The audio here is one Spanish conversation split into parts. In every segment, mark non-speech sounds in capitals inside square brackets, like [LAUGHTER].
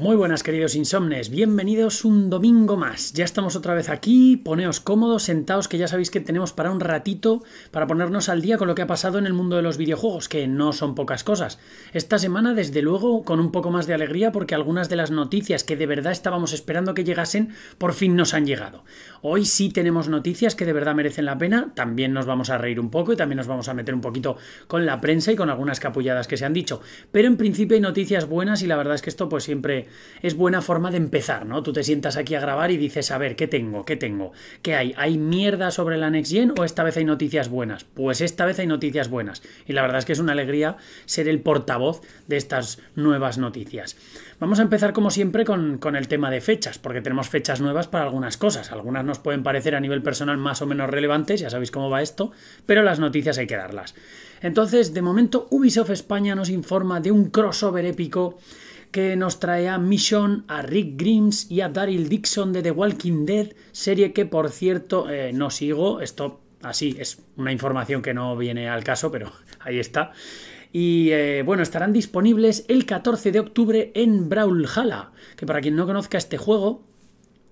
Muy buenas queridos insomnes, bienvenidos un domingo más. Ya estamos otra vez aquí, poneos cómodos, sentaos que ya sabéis que tenemos para un ratito para ponernos al día con lo que ha pasado en el mundo de los videojuegos, que no son pocas cosas. Esta semana desde luego con un poco más de alegría porque algunas de las noticias que de verdad estábamos esperando que llegasen por fin nos han llegado. Hoy sí tenemos noticias que de verdad merecen la pena, también nos vamos a reír un poco y también nos vamos a meter un poquito con la prensa y con algunas capulladas que se han dicho, pero en principio hay noticias buenas y la verdad es que esto pues siempre es buena forma de empezar, ¿no? Tú te sientas aquí a grabar y dices, a ver, ¿qué tengo? ¿Qué tengo? ¿Qué hay? ¿Hay mierda sobre la Next o esta vez hay noticias buenas? Pues esta vez hay noticias buenas. Y la verdad es que es una alegría ser el portavoz de estas nuevas noticias. Vamos a empezar como siempre con, con el tema de fechas, porque tenemos fechas nuevas para algunas cosas. Algunas nos pueden parecer a nivel personal más o menos relevantes, ya sabéis cómo va esto, pero las noticias hay que darlas. Entonces, de momento, Ubisoft España nos informa de un crossover épico que nos trae a Mission, a Rick Grimes y a Daryl Dixon de The Walking Dead, serie que por cierto eh, no sigo, esto así es una información que no viene al caso, pero [LAUGHS] ahí está. Y eh, bueno, estarán disponibles el 14 de octubre en Brawlhalla, que para quien no conozca este juego,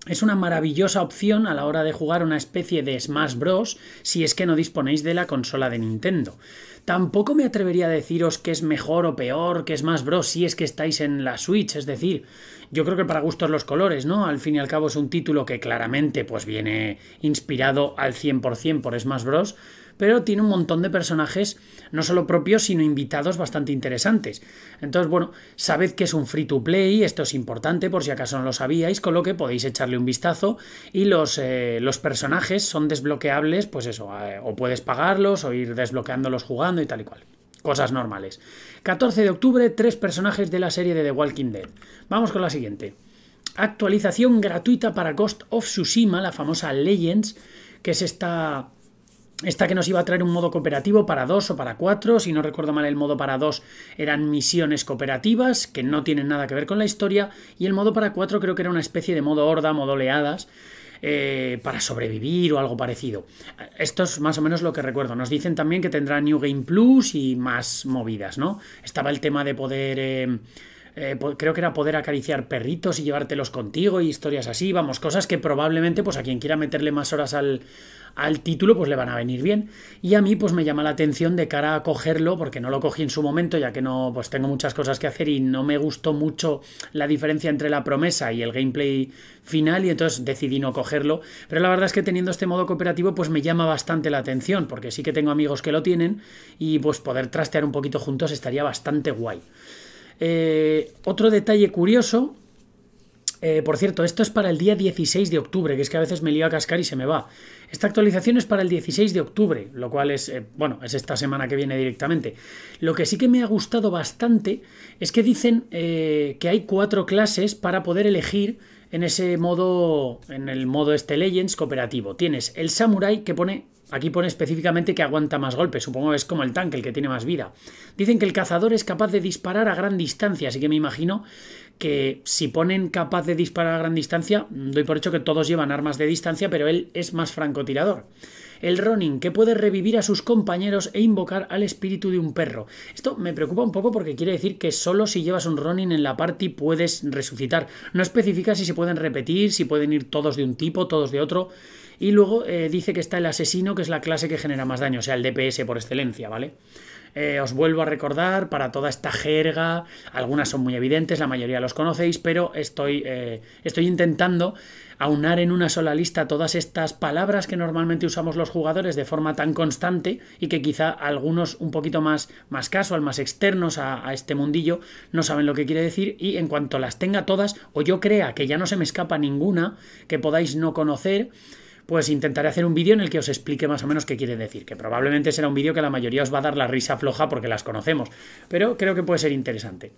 es una maravillosa opción a la hora de jugar una especie de Smash Bros. si es que no disponéis de la consola de Nintendo. Tampoco me atrevería a deciros que es mejor o peor, que es más bro si es que estáis en la Switch, es decir, yo creo que para gustos los colores, ¿no? Al fin y al cabo es un título que claramente pues viene inspirado al 100% por Smash Bros., pero tiene un montón de personajes, no solo propios, sino invitados bastante interesantes. Entonces, bueno, sabed que es un free to play, esto es importante por si acaso no lo sabíais, con lo que podéis echarle un vistazo y los, eh, los personajes son desbloqueables, pues eso, eh, o puedes pagarlos o ir desbloqueándolos jugando y tal y cual. Cosas normales. 14 de octubre, tres personajes de la serie de The Walking Dead. Vamos con la siguiente. Actualización gratuita para Ghost of Tsushima, la famosa Legends, que es esta esta que nos iba a traer un modo cooperativo para dos o para cuatro, si no recuerdo mal el modo para dos eran misiones cooperativas que no tienen nada que ver con la historia y el modo para cuatro creo que era una especie de modo horda, modo oleadas, eh, para sobrevivir o algo parecido. Esto es más o menos lo que recuerdo. Nos dicen también que tendrá New Game Plus y más movidas, ¿no? Estaba el tema de poder... Eh, eh, creo que era poder acariciar perritos y llevártelos contigo y historias así, vamos, cosas que probablemente pues a quien quiera meterle más horas al, al título pues le van a venir bien. Y a mí pues me llama la atención de cara a cogerlo porque no lo cogí en su momento ya que no pues tengo muchas cosas que hacer y no me gustó mucho la diferencia entre la promesa y el gameplay final y entonces decidí no cogerlo. Pero la verdad es que teniendo este modo cooperativo pues me llama bastante la atención porque sí que tengo amigos que lo tienen y pues poder trastear un poquito juntos estaría bastante guay. Eh, otro detalle curioso eh, por cierto, esto es para el día 16 de octubre, que es que a veces me lío a cascar y se me va. Esta actualización es para el 16 de octubre, lo cual es, eh, bueno, es esta semana que viene directamente. Lo que sí que me ha gustado bastante es que dicen eh, que hay cuatro clases para poder elegir en ese modo, en el modo este Legends cooperativo. Tienes el Samurai que pone Aquí pone específicamente que aguanta más golpes, supongo que es como el tanque, el que tiene más vida. Dicen que el cazador es capaz de disparar a gran distancia, así que me imagino que si ponen capaz de disparar a gran distancia, mm, doy por hecho que todos llevan armas de distancia, pero él es más francotirador. El Ronin, que puede revivir a sus compañeros e invocar al espíritu de un perro. Esto me preocupa un poco porque quiere decir que solo si llevas un Ronin en la party puedes resucitar. No especifica si se pueden repetir, si pueden ir todos de un tipo, todos de otro. Y luego eh, dice que está el asesino, que es la clase que genera más daño, o sea, el DPS por excelencia, ¿vale? Eh, os vuelvo a recordar para toda esta jerga, algunas son muy evidentes, la mayoría los conocéis, pero estoy, eh, estoy intentando aunar en una sola lista todas estas palabras que normalmente usamos los jugadores de forma tan constante y que quizá algunos un poquito más, más casual, más externos a, a, este mundillo, no saben lo que quiere decir y en cuanto las tenga todas o yo crea que ya no se me escapa ninguna que podáis no conocer, pues intentaré hacer un vídeo en el que os explique más o menos qué quiere decir, que probablemente será un vídeo que la mayoría os va a dar la risa floja porque las conocemos, pero creo que puede ser interesante.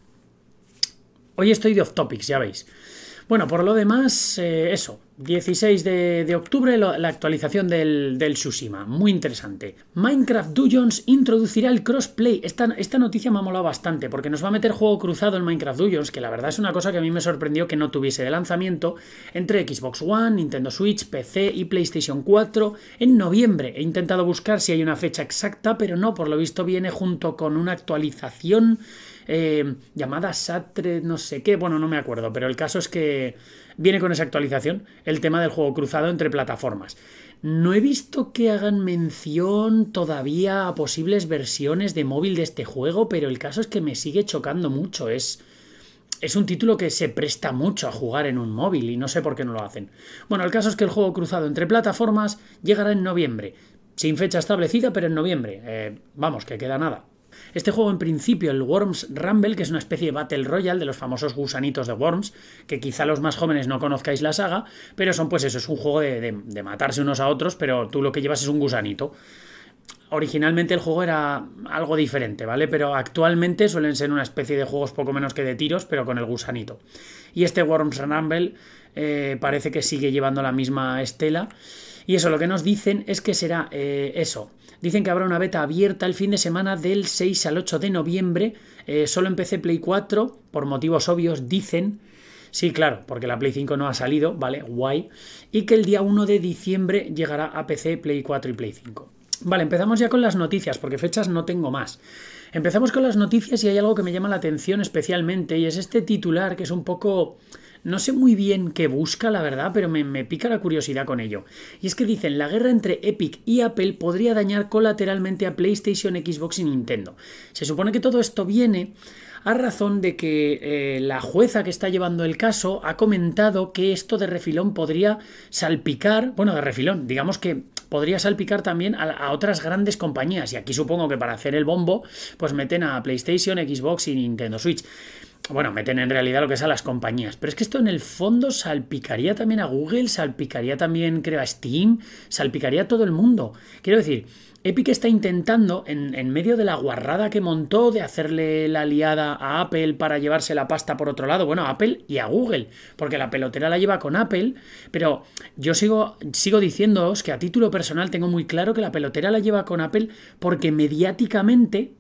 Hoy estoy de off topics, ya veis. Bueno, por lo demás, eh, eso. 16 de, octubre la actualización del, Tsushima, muy interesante. Minecraft Dungeons introducirá el crossplay. Esta, esta noticia me ha molado bastante porque nos va a meter juego cruzado en Minecraft Dungeons, que la verdad es una cosa que a mí me sorprendió que no tuviese de lanzamiento entre Xbox One, Nintendo Switch, PC y PlayStation 4 en noviembre. He intentado buscar si hay una fecha exacta, pero no, por lo visto viene junto con una actualización eh, llamada Satre, no sé qué, bueno, no me acuerdo, pero el caso es que viene con esa actualización el tema del juego cruzado entre plataformas. No he visto que hagan mención todavía a posibles versiones de móvil de este juego, pero el caso es que me sigue chocando mucho. Es, es un título que se presta mucho a jugar en un móvil y no sé por qué no lo hacen. Bueno, el caso es que el juego cruzado entre plataformas llegará en noviembre. Sin fecha establecida, pero en noviembre. Eh, vamos, que queda nada. Este juego, en principio, el Worms Rumble, que es una especie de Battle Royale de los famosos gusanitos de Worms, que quizá los más jóvenes no conozcáis la saga, pero son pues eso, es un juego de, matarse unos a otros, pero tú lo que llevas es un gusanito originalmente el juego era algo diferente, ¿vale? Pero actualmente suelen ser una especie de juegos poco menos que de tiros, pero con el gusanito. Y este Worms Rumble eh, parece que sigue llevando la misma estela. Y eso, lo que nos dicen es que será eh, eso, Dicen que habrá una beta abierta el fin de semana del 6 al 8 de noviembre, eh, solo en PC Play 4, por motivos obvios, dicen. Sí, claro, porque la Play 5 no ha salido, vale, guay. Y que el día 1 de diciembre llegará a PC, Play 4 y Play 5. Vale, empezamos ya con las noticias, porque fechas no tengo más. Empezamos con las noticias y hay algo que me llama la atención especialmente, y es este titular que es un poco no sé muy bien qué busca, la verdad, pero me, pica la curiosidad con ello. Y es que dicen, la guerra entre Epic y Apple podría dañar colateralmente a PlayStation, Xbox y Nintendo. Se supone que todo esto viene a razón de que eh, la jueza que está llevando el caso ha comentado que esto de refilón podría salpicar, bueno, de refilón, digamos que podría salpicar también a, a, otras grandes compañías. Y aquí supongo que para hacer el bombo, pues meten a PlayStation, Xbox y Nintendo Switch bueno, meten en realidad lo que es a las compañías. Pero es que esto en el fondo salpicaría también a Google, salpicaría también, creo, a Steam, salpicaría a todo el mundo. Quiero decir, Epic está intentando, en, en, medio de la guarrada que montó de hacerle la liada a Apple para llevarse la pasta por otro lado, bueno, a Apple y a Google, porque la pelotera la lleva con Apple, pero yo sigo, sigo diciéndoos que a título personal tengo muy claro que la pelotera la lleva con Apple porque mediáticamente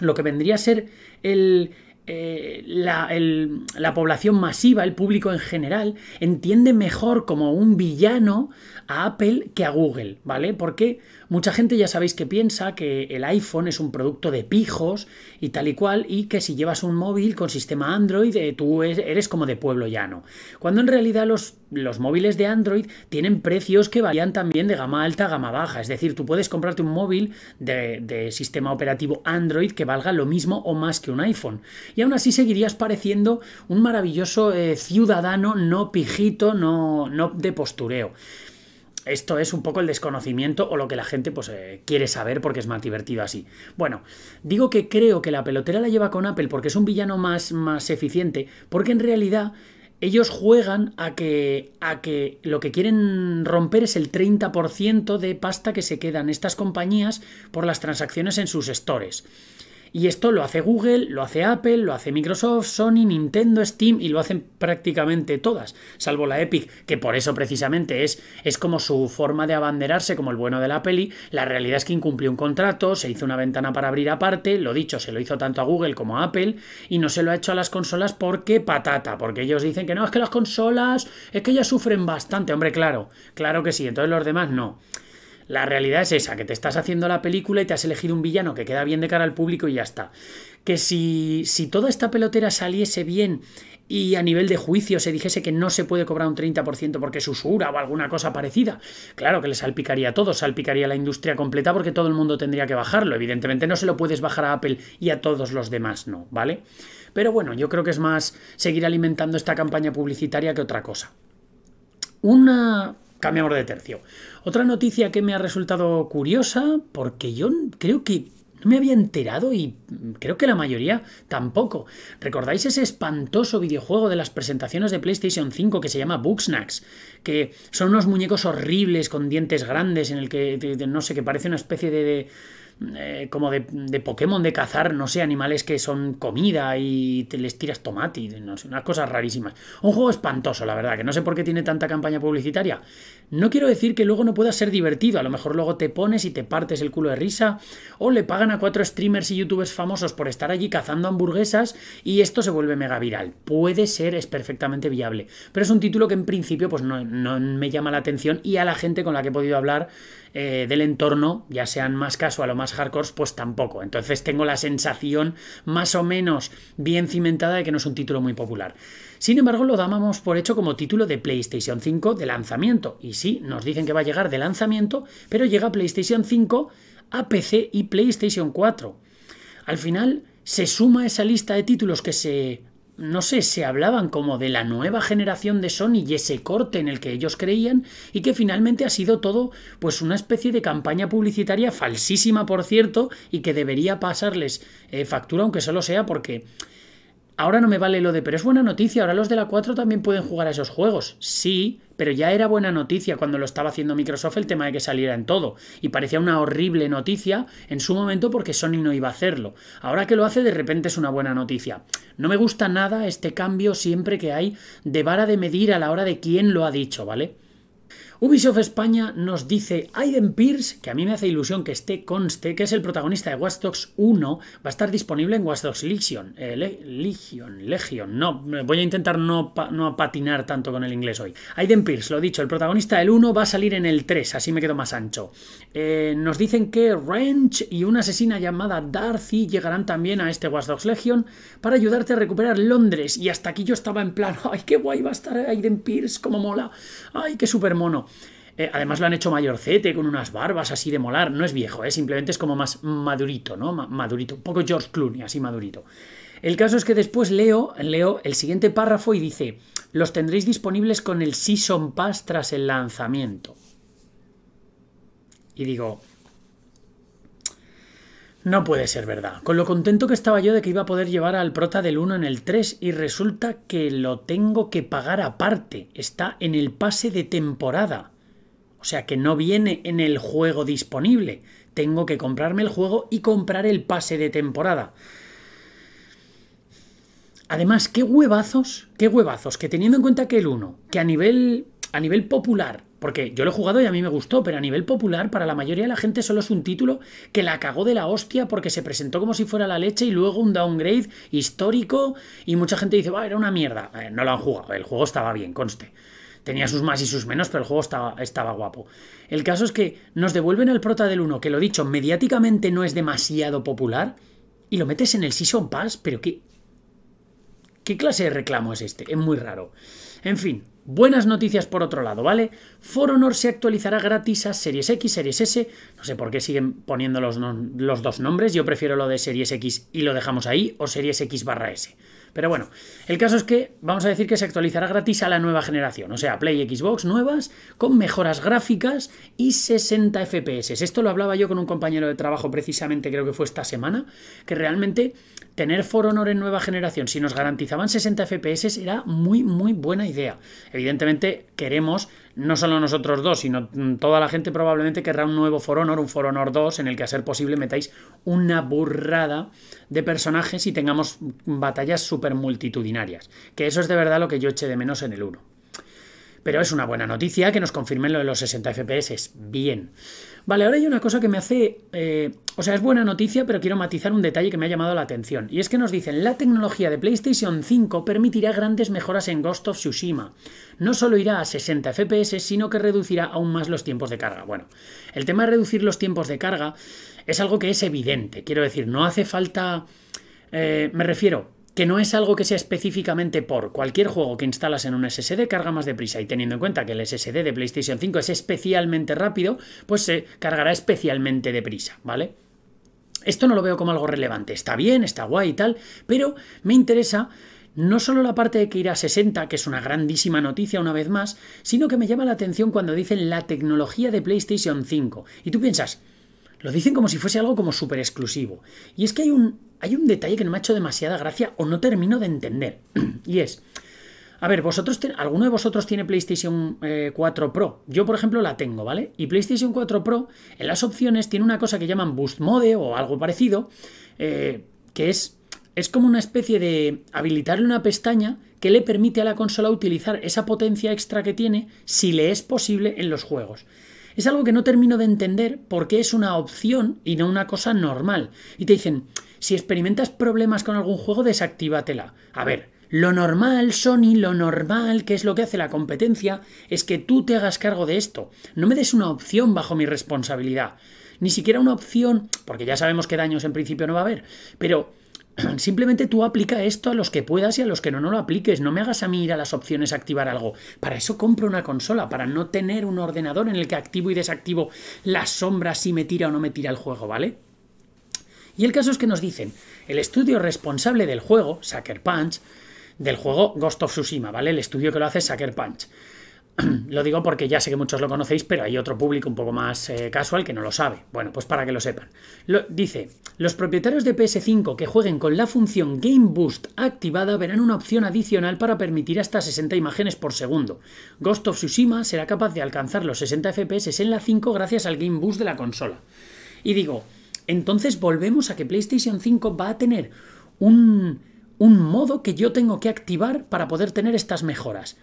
lo que vendría a ser el, eh, la, población masiva, el público en general, entiende mejor como un villano a Apple que a Google, ¿vale? Porque... Mucha gente ya sabéis que piensa que el iPhone es un producto de pijos y tal y cual, y que si llevas un móvil con sistema Android, eh, tú eres como de pueblo llano. Cuando en realidad los, los móviles de Android tienen precios que varían también de gama alta a gama baja. Es decir, tú puedes comprarte un móvil de, sistema operativo Android que valga lo mismo o más que un iPhone. Y aún así seguirías pareciendo un maravilloso eh, ciudadano no pijito, no, no de postureo esto es un poco el desconocimiento o lo que la gente pues, eh, quiere saber porque es más divertido así. Bueno, digo que creo que la pelotera la lleva con Apple porque es un villano más, más eficiente, porque en realidad ellos juegan a que, a que lo que quieren romper es el 30% de pasta que se quedan estas compañías por las transacciones en sus stores. Y esto lo hace Google, lo hace Apple, lo hace Microsoft, Sony, Nintendo, Steam y lo hacen prácticamente todas, salvo la Epic, que por eso precisamente es, es como su forma de abanderarse como el bueno de la peli. La realidad es que incumplió un contrato, se hizo una ventana para abrir aparte, lo dicho, se lo hizo tanto a Google como a Apple y no se lo ha hecho a las consolas porque patata, porque ellos dicen que no, es que las consolas, es que ellas sufren bastante, hombre, claro, claro que sí, entonces los demás no. La realidad es esa, que te estás haciendo la película y te has elegido un villano que queda bien de cara al público y ya está. Que si, si toda esta pelotera saliese bien y a nivel de juicio se dijese que no se puede cobrar un 30% porque es usura o alguna cosa parecida, claro que le salpicaría a todos, salpicaría a la industria completa porque todo el mundo tendría que bajarlo. Evidentemente no se lo puedes bajar a Apple y a todos los demás, no, ¿vale? Pero bueno, yo creo que es más seguir alimentando esta campaña publicitaria que otra cosa. Una... Cambiamos de tercio. Otra noticia que me ha resultado curiosa, porque yo creo que no me había enterado y creo que la mayoría tampoco. ¿Recordáis ese espantoso videojuego de las presentaciones de PlayStation 5 que se llama Bugsnax? Que son unos muñecos horribles con dientes grandes en el que, no sé, que parece una especie de... Eh, como de, de, Pokémon de cazar, no sé, animales que son comida y te les tiras tomate y no sé, unas cosas rarísimas. Un juego espantoso, la verdad, que no sé por qué tiene tanta campaña publicitaria. No quiero decir que luego no pueda ser divertido, a lo mejor luego te pones y te partes el culo de risa, o le pagan a cuatro streamers y youtubers famosos por estar allí cazando hamburguesas y esto se vuelve mega viral. Puede ser, es perfectamente viable, pero es un título que en principio pues no, me llama la atención y a la gente con la que he podido hablar eh, del entorno, ya sean más casual o más hardcore, pues tampoco. Entonces tengo la sensación más o menos bien cimentada de que no es un título muy popular. Sin embargo, lo dábamos por hecho como título de PlayStation 5 de lanzamiento. Y sí, nos dicen que va a llegar de lanzamiento, pero llega PlayStation 5 a PC y PlayStation 4. Al final, se suma esa lista de títulos que se no sé, se hablaban como de la nueva generación de Sony y ese corte en el que ellos creían y que finalmente ha sido todo pues una especie de campaña publicitaria falsísima por cierto y que debería pasarles eh, factura aunque solo sea porque Ahora no me vale lo de, pero es buena noticia, ahora los de la 4 también pueden jugar a esos juegos. Sí, pero ya era buena noticia cuando lo estaba haciendo Microsoft el tema de que saliera en todo. Y parecía una horrible noticia en su momento porque Sony no iba a hacerlo. Ahora que lo hace, de repente es una buena noticia. No me gusta nada este cambio siempre que hay de vara de medir a la hora de quién lo ha dicho, ¿vale? Ubisoft España nos dice Aiden Pierce, que a mí me hace ilusión que esté conste, que es el protagonista de Watch Dogs 1, va a estar disponible en Watch Dogs Legion. Eh, Legion, Legion. No, voy a intentar no, patinar tanto con el inglés hoy. Aiden Pierce, lo dicho, el protagonista del 1 va a salir en el 3, así me quedo más ancho. Eh, nos dicen que Ranch y una asesina llamada Darcy llegarán también a este Watch Dogs Legion para ayudarte a recuperar Londres. Y hasta aquí yo estaba en plan, [LAUGHS] ay, qué guay va a estar Aiden Pierce, como mola. Ay, qué super mono. Eh, además lo han hecho mayorcete, con unas barbas así de molar. No es viejo, eh, simplemente es como más madurito, ¿no? madurito, un poco George Clooney, así madurito. El caso es que después leo, leo el siguiente párrafo y dice, los tendréis disponibles con el Season Pass tras el lanzamiento. Y digo, no puede ser verdad. Con lo contento que estaba yo de que iba a poder llevar al prota del 1 en el 3 y resulta que lo tengo que pagar aparte. Está en el pase de temporada. O sea que no viene en el juego disponible. Tengo que comprarme el juego y comprar el pase de temporada. Además, qué huevazos, qué huevazos, que teniendo en cuenta que el 1, que a nivel, a nivel popular, porque yo lo he jugado y a mí me gustó, pero a nivel popular, para la mayoría de la gente solo es un título que la cagó de la hostia porque se presentó como si fuera la leche y luego un downgrade histórico y mucha gente dice, va, era una mierda. Eh, no lo han jugado, el juego estaba bien, conste. Tenía sus más y sus menos, pero el juego estaba, estaba guapo. El caso es que nos devuelven al prota del 1, que lo dicho, mediáticamente no es demasiado popular, y lo metes en el Season Pass, pero qué. ¿Qué clase de reclamo es este? Es muy raro. En fin, Buenas noticias por otro lado, ¿vale? For Honor se actualizará gratis a Series X, Series S. No sé por qué siguen poniendo los, los dos nombres. Yo prefiero lo de Series X y lo dejamos ahí, o Series X barra S. Pero bueno, el caso es que vamos a decir que se actualizará gratis a la nueva generación, o sea, Play Xbox nuevas, con mejoras gráficas y 60 FPS. Esto lo hablaba yo con un compañero de trabajo precisamente, creo que fue esta semana, que realmente tener For Honor en nueva generación, si nos garantizaban 60 FPS, era muy, muy buena idea. Evidentemente, queremos, no solo nosotros dos, sino mm, toda la gente probablemente querrá un nuevo For Honor, un For Honor 2, en el que a ser posible metáis una burrada de personajes y tengamos batallas súper multitudinarias. Que eso es de verdad lo que yo eché de menos en el 1. Pero es una buena noticia que nos confirmen lo de los 60 FPS. Bien. Vale, ahora hay una cosa que me hace, eh, o sea, es buena noticia, pero quiero matizar un detalle que me ha llamado la atención. Y es que nos dicen, la tecnología de PlayStation 5 permitirá grandes mejoras en Ghost of Tsushima. No solo irá a 60 FPS, sino que reducirá aún más los tiempos de carga. Bueno, el tema de reducir los tiempos de carga es algo que es evidente. Quiero decir, no hace falta... Eh, me refiero, que no es algo que sea específicamente por cualquier juego que instalas en un SSD carga más deprisa y teniendo en cuenta que el SSD de PlayStation 5 es especialmente rápido, pues se cargará especialmente deprisa, ¿vale? Esto no lo veo como algo relevante, está bien, está guay y tal, pero me interesa no solo la parte de que irá a 60, que es una grandísima noticia una vez más, sino que me llama la atención cuando dicen la tecnología de PlayStation 5. Y tú piensas, lo dicen como si fuese algo como súper exclusivo. Y es que hay un hay un detalle que no me ha hecho demasiada gracia o no termino de entender. [CLEARS THROAT] y es, a ver, vosotros ¿alguno de vosotros tiene PlayStation 4 eh, Pro? Yo, por ejemplo, la tengo, ¿vale? Y PlayStation 4 Pro, en las opciones, tiene una cosa que llaman Boost Mode o algo parecido, eh, que es, es como una especie de habilitarle una pestaña que le permite a la consola utilizar esa potencia extra que tiene si le es posible en los juegos. Es algo que no termino de entender porque es una opción y no una cosa normal. Y te dicen, si experimentas problemas con algún juego, desactívatela. A ver, lo normal, Sony, lo normal, que es lo que hace la competencia, es que tú te hagas cargo de esto. No me des una opción bajo mi responsabilidad. Ni siquiera una opción, porque ya sabemos qué daños en principio no va a haber, pero [CLEARS THROAT] Simplemente tú aplica esto a los que puedas y a los que no, no lo apliques. No me hagas a mí ir a las opciones a activar algo. Para eso compro una consola, para no tener un ordenador en el que activo y desactivo las sombras si me tira o no me tira el juego, ¿vale? Y el caso es que nos dicen, el estudio responsable del juego, Sucker Punch, del juego Ghost of Tsushima, ¿vale? El estudio que lo hace Sucker Punch [CLEARS THROAT] lo digo porque ya sé que muchos lo conocéis, pero hay otro público un poco más eh, casual que no lo sabe. Bueno, pues para que lo sepan. dice, los propietarios de PS5 que jueguen con la función Game Boost activada verán una opción adicional para permitir hasta 60 imágenes por segundo. Ghost of Tsushima será capaz de alcanzar los 60 FPS en la 5 gracias al Game Boost de la consola. Y digo, entonces volvemos a que PlayStation 5 va a tener un, un modo que yo tengo que activar para poder tener estas mejoras.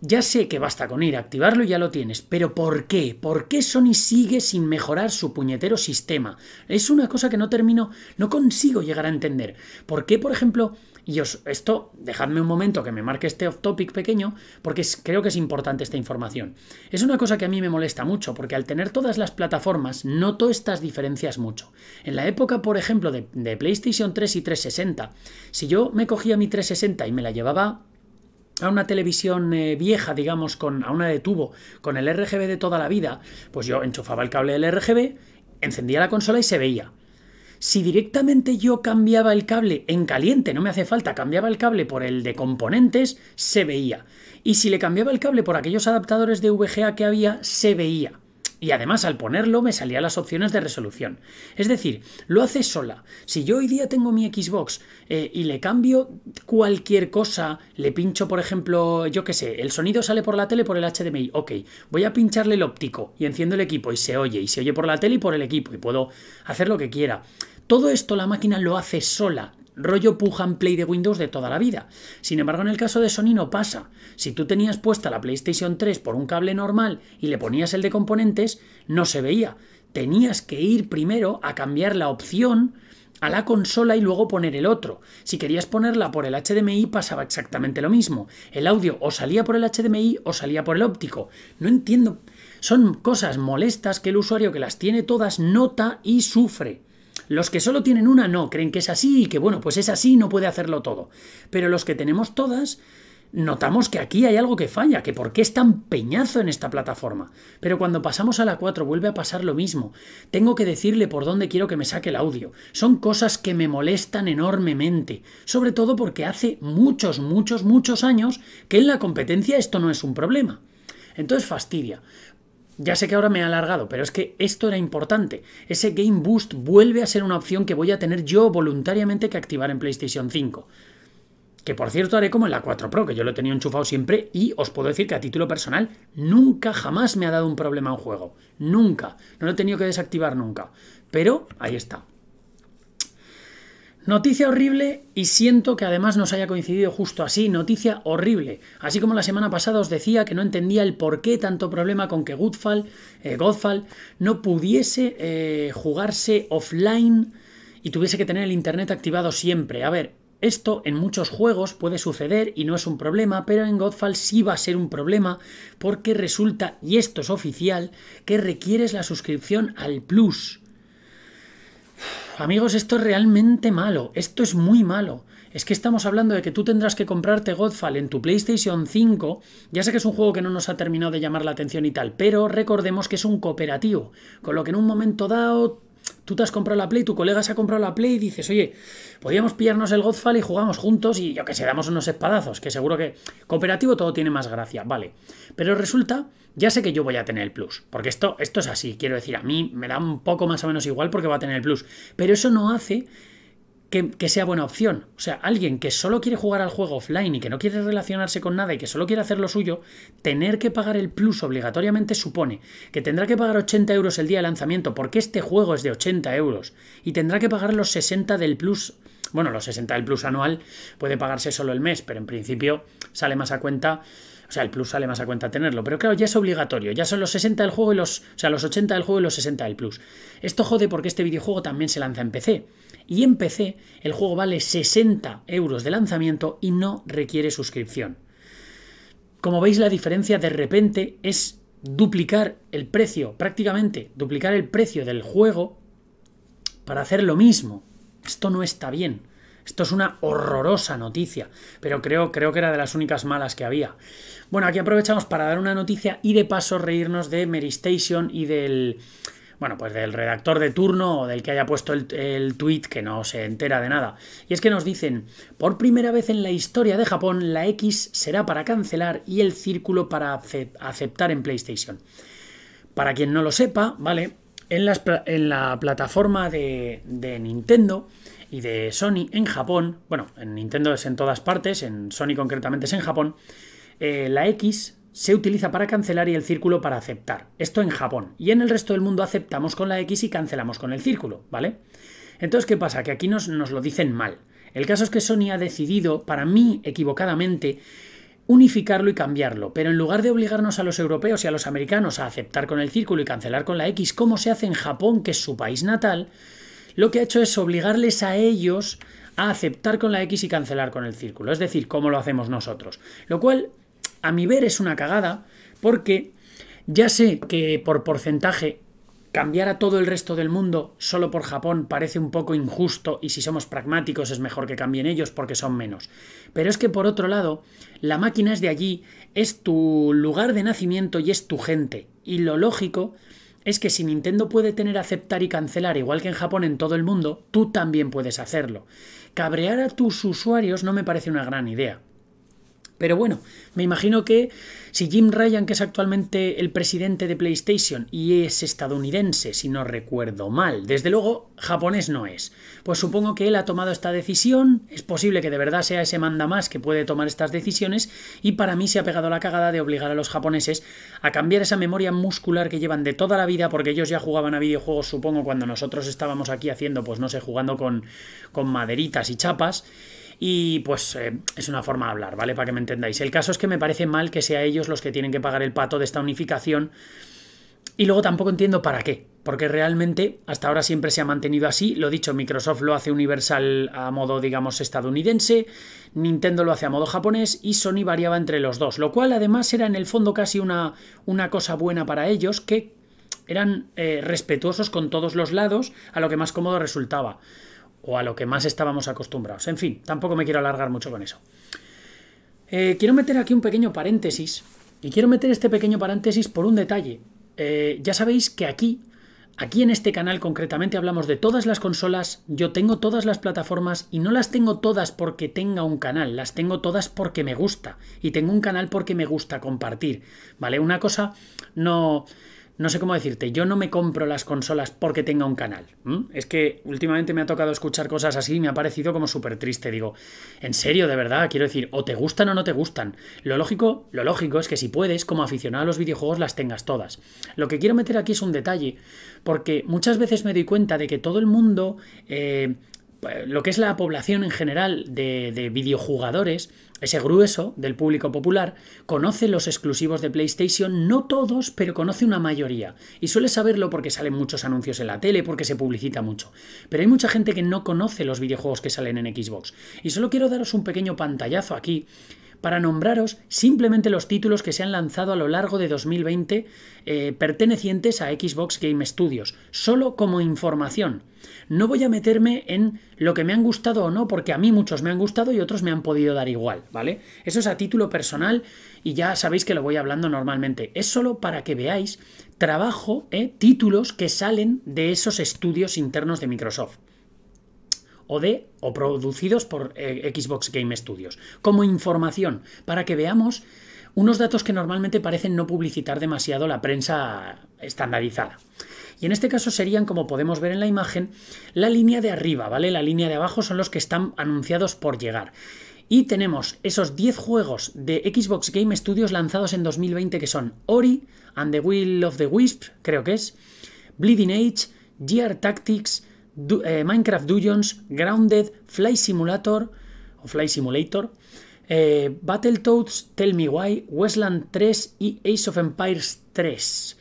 Ya sé que basta con ir a activarlo y ya lo tienes, pero ¿por qué? ¿Por qué Sony sigue sin mejorar su puñetero sistema? Es una cosa que no termino, no consigo llegar a entender. ¿Por qué, por ejemplo, y esto, dejadme un momento que me marque este off topic pequeño, porque creo que es importante esta información. Es una cosa que a mí me molesta mucho, porque al tener todas las plataformas noto estas diferencias mucho. En la época, por ejemplo, de, de PlayStation 3 y 360, si yo me cogía mi 360 y me la llevaba a una televisión eh, vieja, digamos, con, a una de tubo, con el RGB de toda la vida, pues yo enchufaba el cable del RGB, encendía la consola y se veía. Si directamente yo cambiaba el cable en caliente, no me hace falta, cambiaba el cable por el de componentes, se veía. Y si le cambiaba el cable por aquellos adaptadores de VGA que había, se veía. Y además al ponerlo me salían las opciones de resolución. Es decir, lo hace sola. Si yo hoy día tengo mi Xbox eh, y le cambio cualquier cosa, le pincho por ejemplo, yo qué sé, el sonido sale por la tele por el HDMI, ok, voy a pincharle el óptico y enciendo el equipo y se oye, y se oye por la tele y por el equipo y puedo hacer lo que quiera. Todo esto la máquina lo hace sola, rollo puja play de Windows de toda la vida. Sin embargo, en el caso de Sony no pasa. Si tú tenías puesta la PlayStation 3 por un cable normal y le ponías el de componentes, no se veía. Tenías que ir primero a cambiar la opción a la consola y luego poner el otro. Si querías ponerla por el HDMI pasaba exactamente lo mismo. El audio o salía por el HDMI o salía por el óptico. No entiendo. Son cosas molestas que el usuario que las tiene todas nota y sufre. Los que solo tienen una no, creen que es así y que bueno, pues es así y no puede hacerlo todo. Pero los que tenemos todas, notamos que aquí hay algo que falla, que por qué es tan peñazo en esta plataforma. Pero cuando pasamos a la 4 vuelve a pasar lo mismo. Tengo que decirle por dónde quiero que me saque el audio. Son cosas que me molestan enormemente, sobre todo porque hace muchos, muchos, muchos años que en la competencia esto no es un problema. Entonces fastidia. Ya sé que ahora me he alargado, pero es que esto era importante. Ese Game Boost vuelve a ser una opción que voy a tener yo voluntariamente que activar en PlayStation 5. Que por cierto haré como en la 4 Pro, que yo lo tenía enchufado siempre y os puedo decir que a título personal nunca jamás me ha dado un problema un juego. Nunca. No lo he tenido que desactivar nunca. Pero ahí está. Noticia horrible y siento que además nos haya coincidido justo así, noticia horrible. Así como la semana pasada os decía que no entendía el por qué tanto problema con que Godfall eh, no pudiese eh, jugarse offline y tuviese que tener el internet activado siempre. A ver, esto en muchos juegos puede suceder y no es un problema, pero en Godfall sí va a ser un problema porque resulta, y esto es oficial, que requieres la suscripción al Plus. Amigos, esto es realmente malo, esto es muy malo. Es que estamos hablando de que tú tendrás que comprarte Godfall en tu PlayStation 5. Ya sé que es un juego que no nos ha terminado de llamar la atención y tal, pero recordemos que es un cooperativo, con lo que en un momento dado tú te has comprado la Play, tu colega se ha comprado la Play y dices, oye, podríamos pillarnos el Godfall y jugamos juntos y yo que sé, damos unos espadazos, que seguro que cooperativo todo tiene más gracia, vale. Pero resulta, ya sé que yo voy a tener el plus, porque esto, esto es así, quiero decir, a mí me da un poco más o menos igual porque va a tener el plus, pero eso no hace que, sea buena opción. O sea, alguien que solo quiere jugar al juego offline y que no quiere relacionarse con nada y que solo quiere hacer lo suyo, tener que pagar el plus obligatoriamente supone que tendrá que pagar 80 euros el día de lanzamiento porque este juego es de 80 euros y tendrá que pagar los 60 del plus. Bueno, los 60 del plus anual puede pagarse solo el mes, pero en principio sale más a cuenta. O sea, el plus sale más a cuenta tenerlo. Pero claro, ya es obligatorio. Ya son los 60 del juego los. O sea, los 80 del juego y los 60 del plus. Esto jode porque este videojuego también se lanza en PC y en PC el juego vale 60 euros de lanzamiento y no requiere suscripción. Como veis la diferencia de repente es duplicar el precio, prácticamente duplicar el precio del juego para hacer lo mismo. Esto no está bien. Esto es una horrorosa noticia, pero creo, creo que era de las únicas malas que había. Bueno, aquí aprovechamos para dar una noticia y de paso reírnos de Mary Station y del, bueno, pues del redactor de turno o del que haya puesto el, tuit tweet que no se entera de nada. Y es que nos dicen, por primera vez en la historia de Japón, la X será para cancelar y el círculo para aceptar en PlayStation. Para quien no lo sepa, ¿vale? En, la plataforma de, Nintendo, y de Sony en Japón, bueno, en Nintendo es en todas partes, en Sony concretamente es en Japón, eh, la X se utiliza para cancelar y el círculo para aceptar. Esto en Japón. Y en el resto del mundo aceptamos con la X y cancelamos con el círculo, ¿vale? Entonces, ¿qué pasa? Que aquí nos, lo dicen mal. El caso es que Sony ha decidido, para mí equivocadamente, unificarlo y cambiarlo, pero en lugar de obligarnos a los europeos y a los americanos a aceptar con el círculo y cancelar con la X como se hace en Japón, que es su país natal, lo que ha hecho es obligarles a ellos a aceptar con la X y cancelar con el círculo, es decir, como lo hacemos nosotros, lo cual a mi ver es una cagada porque ya sé que por porcentaje cambiar a todo el resto del mundo solo por Japón parece un poco injusto y si somos pragmáticos es mejor que cambien ellos porque son menos. Pero es que por otro lado, la máquina es de allí, es tu lugar de nacimiento y es tu gente. Y lo lógico es que si Nintendo puede tener aceptar y cancelar igual que en Japón en todo el mundo, tú también puedes hacerlo. Cabrear a tus usuarios no me parece una gran idea. Pero bueno, me imagino que si Jim Ryan, que es actualmente el presidente de PlayStation y es estadounidense, si no recuerdo mal, desde luego japonés no es, pues supongo que él ha tomado esta decisión, es posible que de verdad sea ese manda más que puede tomar estas decisiones y para mí se ha pegado la cagada de obligar a los japoneses a cambiar esa memoria muscular que llevan de toda la vida porque ellos ya jugaban a videojuegos, supongo, cuando nosotros estábamos aquí haciendo, pues no sé, jugando con, con maderitas y chapas y pues eh, es una forma de hablar, ¿vale? Para que me entendáis. El caso es que me parece mal que sea ellos los que tienen que pagar el pato de esta unificación. Y luego tampoco entiendo para qué, porque realmente hasta ahora siempre se ha mantenido así. Lo dicho, Microsoft lo hace universal a modo, digamos, estadounidense, Nintendo lo hace a modo japonés y Sony variaba entre los dos, lo cual además era en el fondo casi una, una cosa buena para ellos, que eran eh, respetuosos con todos los lados, a lo que más cómodo resultaba o a lo que más estábamos acostumbrados. En fin, tampoco me quiero alargar mucho con eso. Eh, quiero meter aquí un pequeño paréntesis y quiero meter este pequeño paréntesis por un detalle. Eh, ya sabéis que aquí, aquí en este canal concretamente hablamos de todas las consolas, yo tengo todas las plataformas y no las tengo todas porque tenga un canal, las tengo todas porque me gusta y tengo un canal porque me gusta compartir, ¿vale? Una cosa no no sé cómo decirte, yo no me compro las consolas porque tenga un canal. Es que últimamente me ha tocado escuchar cosas así y me ha parecido como súper triste. Digo, en serio, de verdad, quiero decir, o te gustan o no te gustan. Lo lógico, lo lógico es que si puedes, como aficionado a los videojuegos, las tengas todas. Lo que quiero meter aquí es un detalle, porque muchas veces me doy cuenta de que todo el mundo, eh, lo que es la población en general de, de videojugadores, ese grueso del público popular conoce los exclusivos de PlayStation, no todos, pero conoce una mayoría. Y suele saberlo porque salen muchos anuncios en la tele, porque se publicita mucho. Pero hay mucha gente que no conoce los videojuegos que salen en Xbox. Y solo quiero daros un pequeño pantallazo aquí para nombraros simplemente los títulos que se han lanzado a lo largo de 2020 eh, pertenecientes a Xbox Game Studios, solo como información. No voy a meterme en lo que me han gustado o no, porque a mí muchos me han gustado y otros me han podido dar igual, ¿vale? Eso es a título personal y ya sabéis que lo voy hablando normalmente. Es solo para que veáis trabajo, eh, títulos que salen de esos estudios internos de Microsoft o de o producidos por eh, Xbox Game Studios, como información para que veamos unos datos que normalmente parecen no publicitar demasiado la prensa estandarizada. Y en este caso serían, como podemos ver en la imagen, la línea de arriba, ¿vale? La línea de abajo son los que están anunciados por llegar. Y tenemos esos 10 juegos de Xbox Game Studios lanzados en 2020 que son Ori and the Will of the Wisp, creo que es, Bleeding Age, Gear Tactics, eh, Minecraft Dungeons, Grounded, Fly Simulator o Fly Simulator, eh, Battletoads, Tell Me Why, Westland 3 y Ace of Empires 3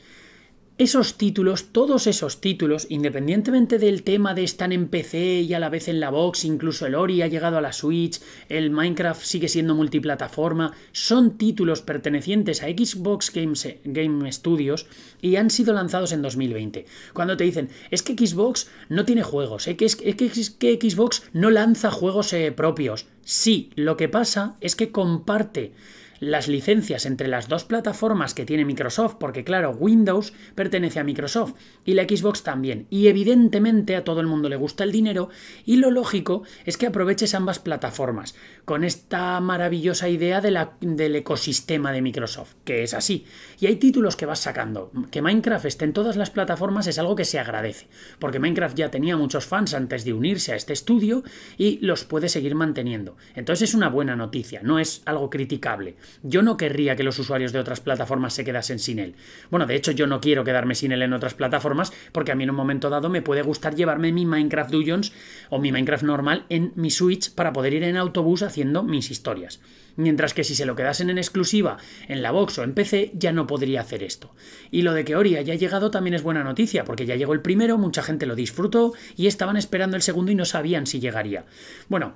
esos títulos, todos esos títulos, independientemente del tema de están en PC y a la vez en la box, incluso el Ori ha llegado a la Switch, el Minecraft sigue siendo multiplataforma, son títulos pertenecientes a Xbox Game Studios y han sido lanzados en 2020. Cuando te dicen, es que Xbox no tiene juegos, es, que, Xbox no lanza juegos eh, propios. Sí, lo que pasa es que comparte las licencias entre las dos plataformas que tiene Microsoft, porque claro, Windows pertenece a Microsoft y la Xbox también. Y evidentemente a todo el mundo le gusta el dinero y lo lógico es que aproveches ambas plataformas con esta maravillosa idea del ecosistema de Microsoft, que es así. Y hay títulos que vas sacando. Que Minecraft esté en todas las plataformas es algo que se agradece, porque Minecraft ya tenía muchos fans antes de unirse a este estudio y los puede seguir manteniendo. Entonces es una buena noticia, no es algo criticable. Yo no querría que los usuarios de otras plataformas se quedasen sin él. Bueno, de hecho yo no quiero quedarme sin él en otras plataformas porque a mí en un momento dado me puede gustar llevarme mi Minecraft Dungeons o mi Minecraft normal en mi Switch para poder ir en autobús haciendo mis historias. Mientras que si se lo quedasen en exclusiva en la Box o en PC ya no podría hacer esto. Y lo de que Ori haya llegado también es buena noticia porque ya llegó el primero, mucha gente lo disfrutó y estaban esperando el segundo y no sabían si llegaría. Bueno,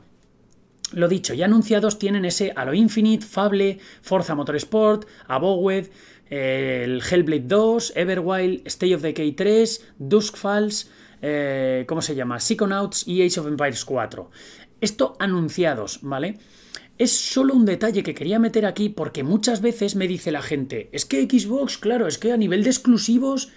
lo dicho, ya anunciados tienen ese Halo Infinite, Fable, Forza Motorsport, Abowed, eh, el Hellblade 2, Everwild, State of the Decay 3, Dusk Falls, eh, ¿cómo se llama? Outs y Age of Empires 4. Esto anunciados, ¿vale? Es solo un detalle que quería meter aquí porque muchas veces me dice la gente, es que Xbox, claro, es que a nivel de exclusivos,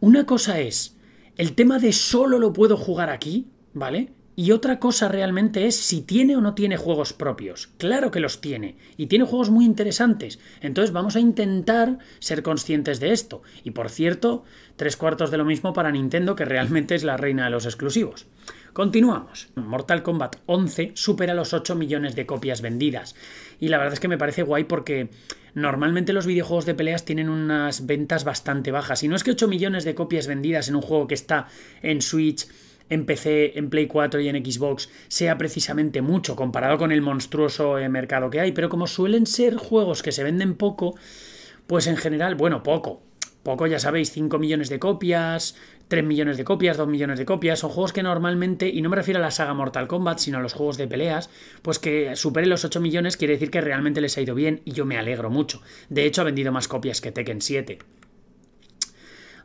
una cosa es, el tema de solo lo puedo jugar aquí, ¿vale? Y otra cosa realmente es si tiene o no tiene juegos propios. Claro que los tiene. Y tiene juegos muy interesantes. Entonces vamos a intentar ser conscientes de esto. Y por cierto, tres cuartos de lo mismo para Nintendo, que realmente es la reina de los exclusivos. Continuamos. Mortal Kombat 11 supera los 8 millones de copias vendidas. Y la verdad es que me parece guay porque normalmente los videojuegos de peleas tienen unas ventas bastante bajas. Y no es que 8 millones de copias vendidas en un juego que está en Switch en PC, en Play 4 y en Xbox sea precisamente mucho comparado con el monstruoso eh, mercado que hay, pero como suelen ser juegos que se venden poco, pues en general, bueno, poco. Poco, ya sabéis, 5 millones de copias, 3 millones de copias, 2 millones de copias, son juegos que normalmente, y no me refiero a la saga Mortal Kombat, sino a los juegos de peleas, pues que supere los 8 millones quiere decir que realmente les ha ido bien y yo me alegro mucho. De hecho, ha vendido más copias que Tekken 7,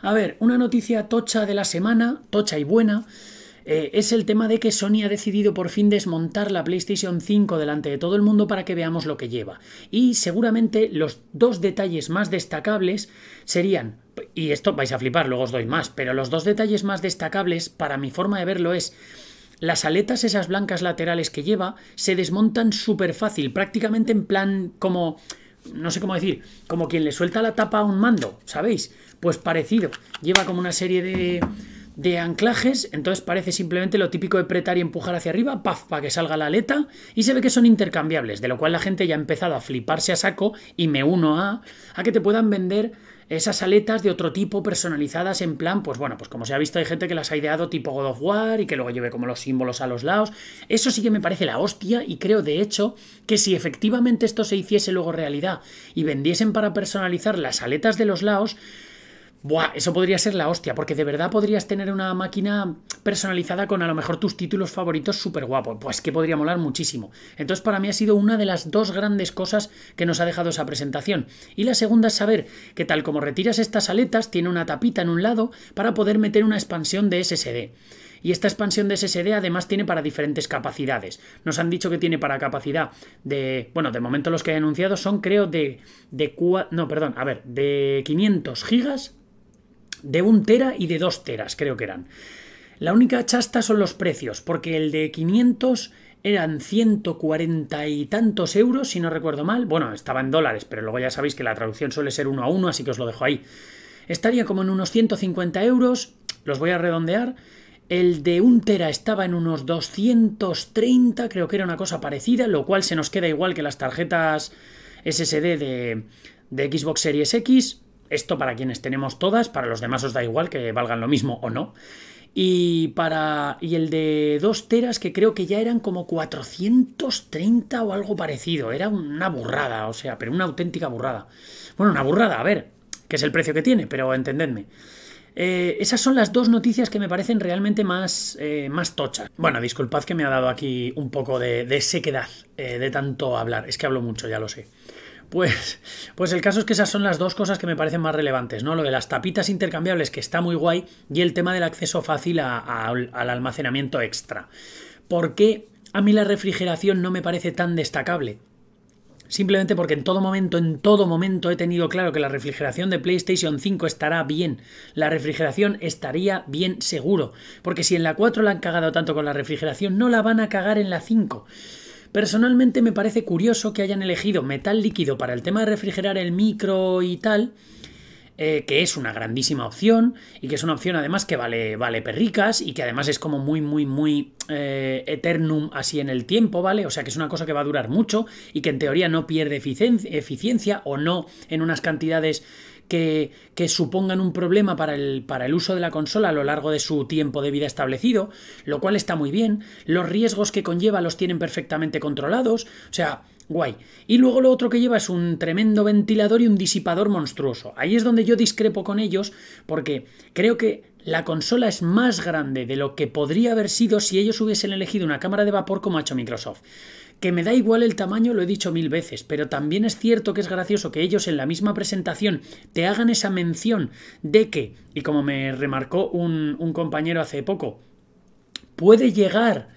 a ver, una noticia tocha de la semana, tocha y buena, eh, es el tema de que Sony ha decidido por fin desmontar la PlayStation 5 delante de todo el mundo para que veamos lo que lleva. Y seguramente los dos detalles más destacables serían, y esto vais a flipar, luego os doy más, pero los dos detalles más destacables para mi forma de verlo es... Las aletas esas blancas laterales que lleva se desmontan súper fácil, prácticamente en plan como no sé cómo decir, como quien le suelta la tapa a un mando, ¿sabéis? Pues parecido, lleva como una serie de, de anclajes, entonces parece simplemente lo típico de pretar y empujar hacia arriba, paf, para que salga la aleta, y se ve que son intercambiables, de lo cual la gente ya ha empezado a fliparse a saco y me uno a, a que te puedan vender esas aletas de otro tipo personalizadas en plan, pues bueno, pues como se ha visto hay gente que las ha ideado tipo God of War y que luego lleve como los símbolos a los lados. Eso sí que me parece la hostia y creo de hecho que si efectivamente esto se hiciese luego realidad y vendiesen para personalizar las aletas de los laos Buah, eso podría ser la hostia, porque de verdad podrías tener una máquina personalizada con a lo mejor tus títulos favoritos súper guapo Pues que podría molar muchísimo. Entonces, para mí ha sido una de las dos grandes cosas que nos ha dejado esa presentación. Y la segunda es saber que, tal como retiras estas aletas, tiene una tapita en un lado para poder meter una expansión de SSD. Y esta expansión de SSD además tiene para diferentes capacidades. Nos han dicho que tiene para capacidad de. Bueno, de momento los que he anunciado son, creo, de. de no, perdón, a ver, de 500 gigas de un tera y de dos teras, creo que eran. La única chasta son los precios, porque el de 500 eran 140 y tantos euros, si no recuerdo mal. Bueno, estaba en dólares, pero luego ya sabéis que la traducción suele ser uno a uno, así que os lo dejo ahí. Estaría como en unos 150 euros, los voy a redondear. El de un tera estaba en unos 230, creo que era una cosa parecida, lo cual se nos queda igual que las tarjetas SSD de, de Xbox Series X. Esto para quienes tenemos todas, para los demás os da igual que valgan lo mismo o no. Y para y el de dos teras que creo que ya eran como 430 o algo parecido, era una burrada, o sea, pero una auténtica burrada. Bueno, una burrada, a ver, que es el precio que tiene, pero entendedme. Eh, esas son las dos noticias que me parecen realmente más, eh, más tochas. Bueno, disculpad que me ha dado aquí un poco de, sequedad, eh, de tanto hablar. Es que hablo mucho, ya lo sé. Pues, pues el caso es que esas son las dos cosas que me parecen más relevantes, ¿no? Lo de las tapitas intercambiables, que está muy guay, y el tema del acceso fácil al almacenamiento extra. ¿Por qué a mí la refrigeración no me parece tan destacable? Simplemente porque en todo momento, en todo momento he tenido claro que la refrigeración de PlayStation 5 estará bien. La refrigeración estaría bien seguro. Porque si en la 4 la han cagado tanto con la refrigeración, no la van a cagar en la 5. Personalmente me parece curioso que hayan elegido metal líquido para el tema de refrigerar el micro y tal, eh, que es una grandísima opción y que es una opción además que vale, vale perricas y que además es como muy, muy, muy eh, eternum así en el tiempo, ¿vale? O sea que es una cosa que va a durar mucho y que en teoría no pierde eficiencia o no en unas cantidades que, supongan un problema para el, para el uso de la consola a lo largo de su tiempo de vida establecido, lo cual está muy bien, los riesgos que conlleva los tienen perfectamente controlados, o sea, Guay. Y luego lo otro que lleva es un tremendo ventilador y un disipador monstruoso. Ahí es donde yo discrepo con ellos porque creo que la consola es más grande de lo que podría haber sido si ellos hubiesen elegido una cámara de vapor como ha hecho Microsoft que me da igual el tamaño, lo he dicho mil veces, pero también es cierto que es gracioso que ellos en la misma presentación te hagan esa mención de que, y como me remarcó un, compañero hace poco, puede llegar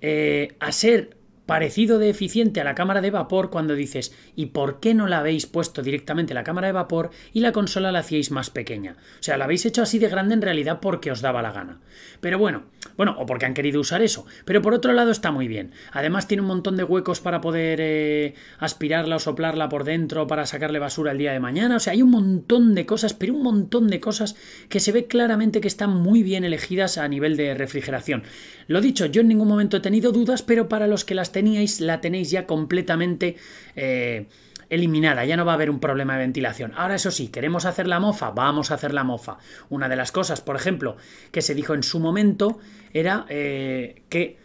eh, a ser parecido de eficiente a la cámara de vapor cuando dices ¿y por qué no la habéis puesto directamente la cámara de vapor y la consola la hacíais más pequeña? O sea, la habéis hecho así de grande en realidad porque os daba la gana. Pero bueno, bueno, o porque han querido usar eso. Pero por otro lado está muy bien. Además tiene un montón de huecos para poder eh, aspirarla o soplarla por dentro para sacarle basura el día de mañana. O sea, hay un montón de cosas, pero un montón de cosas que se ve claramente que están muy bien elegidas a nivel de refrigeración. Lo dicho, yo en ningún momento he tenido dudas, pero para los que las teníais la tenéis ya completamente eh, eliminada, ya no va a haber un problema de ventilación. Ahora eso sí, queremos hacer la mofa, vamos a hacer la mofa. Una de las cosas, por ejemplo, que se dijo en su momento era eh, que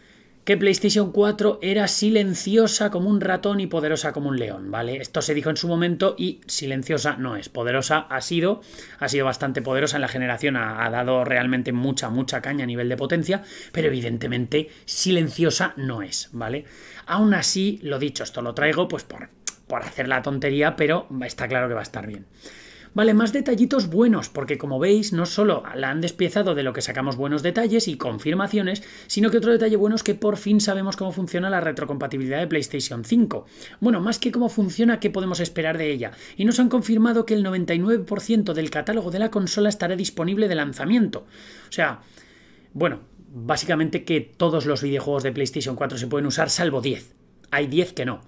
que PlayStation 4 era silenciosa como un ratón y poderosa como un león, ¿vale? Esto se dijo en su momento y silenciosa no es, poderosa ha sido, ha sido bastante poderosa en la generación, ha, dado realmente mucha, mucha caña a nivel de potencia, pero evidentemente silenciosa no es, ¿vale? Aún así, lo dicho, esto lo traigo pues por, por hacer la tontería, pero está claro que va a estar bien. Vale, más detallitos buenos, porque como veis, no solo la han despiezado de lo que sacamos buenos detalles y confirmaciones, sino que otro detalle bueno es que por fin sabemos cómo funciona la retrocompatibilidad de PlayStation 5. Bueno, más que cómo funciona, qué podemos esperar de ella. Y nos han confirmado que el 99% del catálogo de la consola estará disponible de lanzamiento. O sea, bueno, básicamente que todos los videojuegos de PlayStation 4 se pueden usar salvo 10. Hay 10 que no.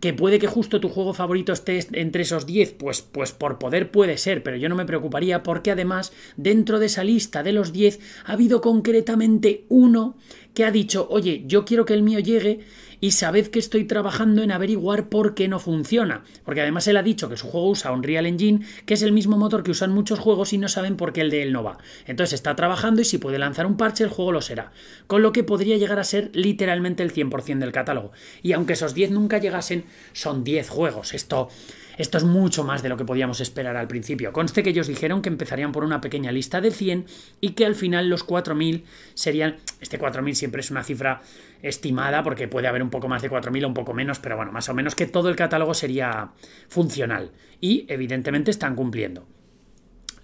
Que puede que justo tu juego favorito esté entre esos 10, pues, pues por poder puede ser, pero yo no me preocuparía porque además dentro de esa lista de los 10 ha habido concretamente uno que ha dicho, oye, yo quiero que el mío llegue y sabed que estoy trabajando en averiguar por qué no funciona. Porque además él ha dicho que su juego usa un Real Engine, que es el mismo motor que usan muchos juegos y no saben por qué el de él no va. Entonces está trabajando y si puede lanzar un parche, el juego lo será. Con lo que podría llegar a ser literalmente el 100% del catálogo. Y aunque esos 10 nunca llegasen, son 10 juegos. Esto... Esto es mucho más de lo que podíamos esperar al principio. Conste que ellos dijeron que empezarían por una pequeña lista de 100 y que al final los 4.000 serían... Este 4.000 siempre es una cifra estimada, porque puede haber un poco más de 4.000 o un poco menos, pero bueno, más o menos que todo el catálogo sería funcional. Y evidentemente están cumpliendo.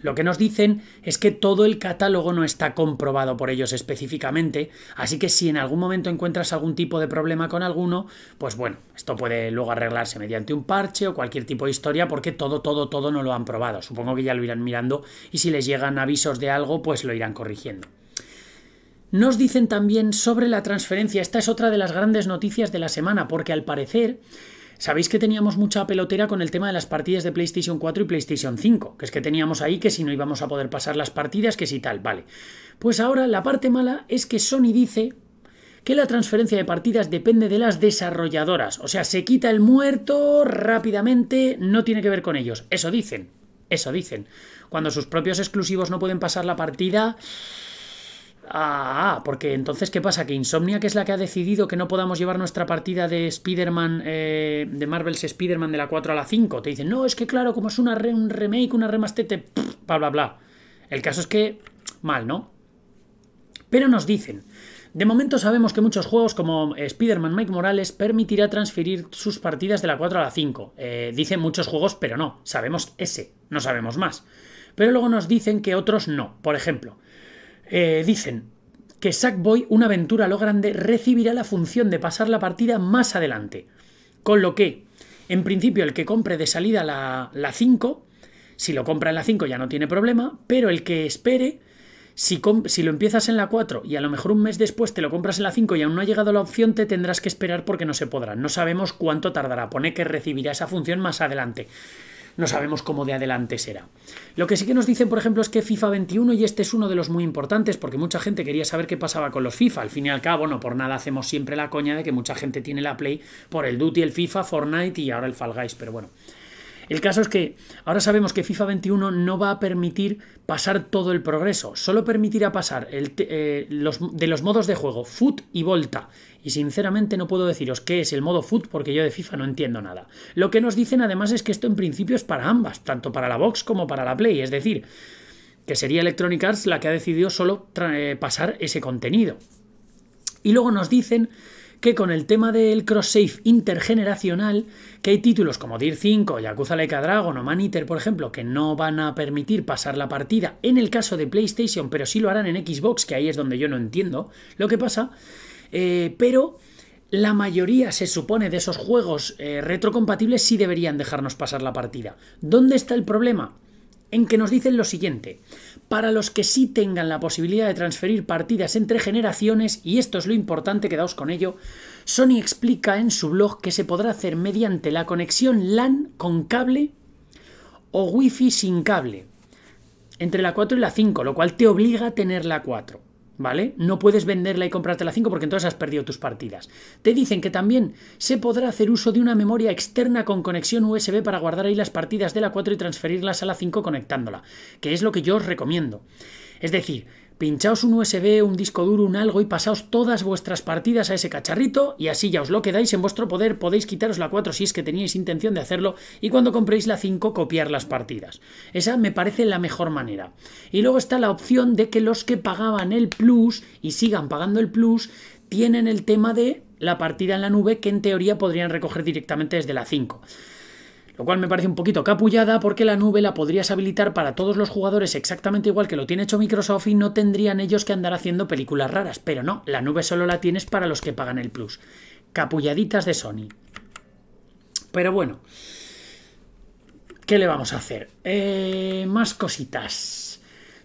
Lo que nos dicen es que todo el catálogo no está comprobado por ellos específicamente, así que si en algún momento encuentras algún tipo de problema con alguno, pues bueno, esto puede luego arreglarse mediante un parche o cualquier tipo de historia porque todo, todo, todo no lo han probado. Supongo que ya lo irán mirando y si les llegan avisos de algo, pues lo irán corrigiendo. Nos dicen también sobre la transferencia. Esta es otra de las grandes noticias de la semana, porque al parecer Sabéis que teníamos mucha pelotera con el tema de las partidas de PlayStation 4 y PlayStation 5, que es que teníamos ahí que si no íbamos a poder pasar las partidas, que si tal, vale. Pues ahora la parte mala es que Sony dice que la transferencia de partidas depende de las desarrolladoras, o sea, se quita el muerto rápidamente, no tiene que ver con ellos, eso dicen, eso dicen. Cuando sus propios exclusivos no pueden pasar la partida, Ah, ah, porque entonces, ¿qué pasa? ¿Que Insomnia, que es la que ha decidido que no podamos llevar nuestra partida de Spider-Man, eh, de Marvel's Spider-Man de la 4 a la 5? Te dicen, no, es que claro, como es una un remake, una remastete, bla, bla, bla. El caso es que, mal, ¿no? Pero nos dicen, de momento sabemos que muchos juegos como Spider-Man Mike Morales permitirá transferir sus partidas de la 4 a la 5. Eh, dicen muchos juegos, pero no, sabemos ese, no sabemos más. Pero luego nos dicen que otros no. Por ejemplo, eh, dicen que Sackboy, una aventura lo grande, recibirá la función de pasar la partida más adelante. Con lo que, en principio, el que compre de salida la, la 5, si lo compra en la 5 ya no tiene problema, pero el que espere, si, si, lo empiezas en la 4 y a lo mejor un mes después te lo compras en la 5 y aún no ha llegado la opción, te tendrás que esperar porque no se podrá. No sabemos cuánto tardará. Pone que recibirá esa función más adelante no sabemos cómo de adelante será. Lo que sí que nos dicen, por ejemplo, es que FIFA 21, y este es uno de los muy importantes, porque mucha gente quería saber qué pasaba con los FIFA. Al fin y al cabo, no por nada hacemos siempre la coña de que mucha gente tiene la Play por el Duty, el FIFA, Fortnite y ahora el Fall Guys, pero bueno. El caso es que ahora sabemos que FIFA 21 no va a permitir pasar todo el progreso, solo permitirá pasar eh, de los modos de juego Foot y Volta. Y sinceramente no puedo deciros qué es el modo Foot porque yo de FIFA no entiendo nada. Lo que nos dicen además es que esto en principio es para ambas, tanto para la Box como para la Play, es decir, que sería Electronic Arts la que ha decidido solo eh, pasar ese contenido. Y luego nos dicen que con el tema del cross-save intergeneracional, que hay títulos como Dir 5, Yakuza a Dragon o Man por ejemplo, que no van a permitir pasar la partida en el caso de PlayStation, pero sí lo harán en Xbox, que ahí es donde yo no entiendo lo que pasa. Eh, pero la mayoría, se supone, de esos juegos eh, retrocompatibles sí deberían dejarnos pasar la partida. ¿Dónde está el problema? En que nos dicen lo siguiente para los que sí tengan la posibilidad de transferir partidas entre generaciones, y esto es lo importante, quedaos con ello, Sony explica en su blog que se podrá hacer mediante la conexión LAN con cable o Wi-Fi sin cable, entre la 4 y la 5, lo cual te obliga a tener la 4. ¿vale? No puedes venderla y comprarte la 5 porque entonces has perdido tus partidas. Te dicen que también se podrá hacer uso de una memoria externa con conexión USB para guardar ahí las partidas de la 4 y transferirlas a la 5 conectándola, que es lo que yo os recomiendo. Es decir, pinchaos un USB, un disco duro, un algo y pasaos todas vuestras partidas a ese cacharrito y así ya os lo quedáis en vuestro poder, podéis quitaros la 4 si es que teníais intención de hacerlo y cuando compréis la 5 copiar las partidas. Esa me parece la mejor manera. Y luego está la opción de que los que pagaban el plus y sigan pagando el plus tienen el tema de la partida en la nube que en teoría podrían recoger directamente desde la 5 lo cual me parece un poquito capullada porque la nube la podrías habilitar para todos los jugadores exactamente igual que lo tiene hecho Microsoft y no tendrían ellos que andar haciendo películas raras, pero no, la nube solo la tienes para los que pagan el plus. Capulladitas de Sony. Pero bueno, ¿qué le vamos a hacer? Eh, más cositas.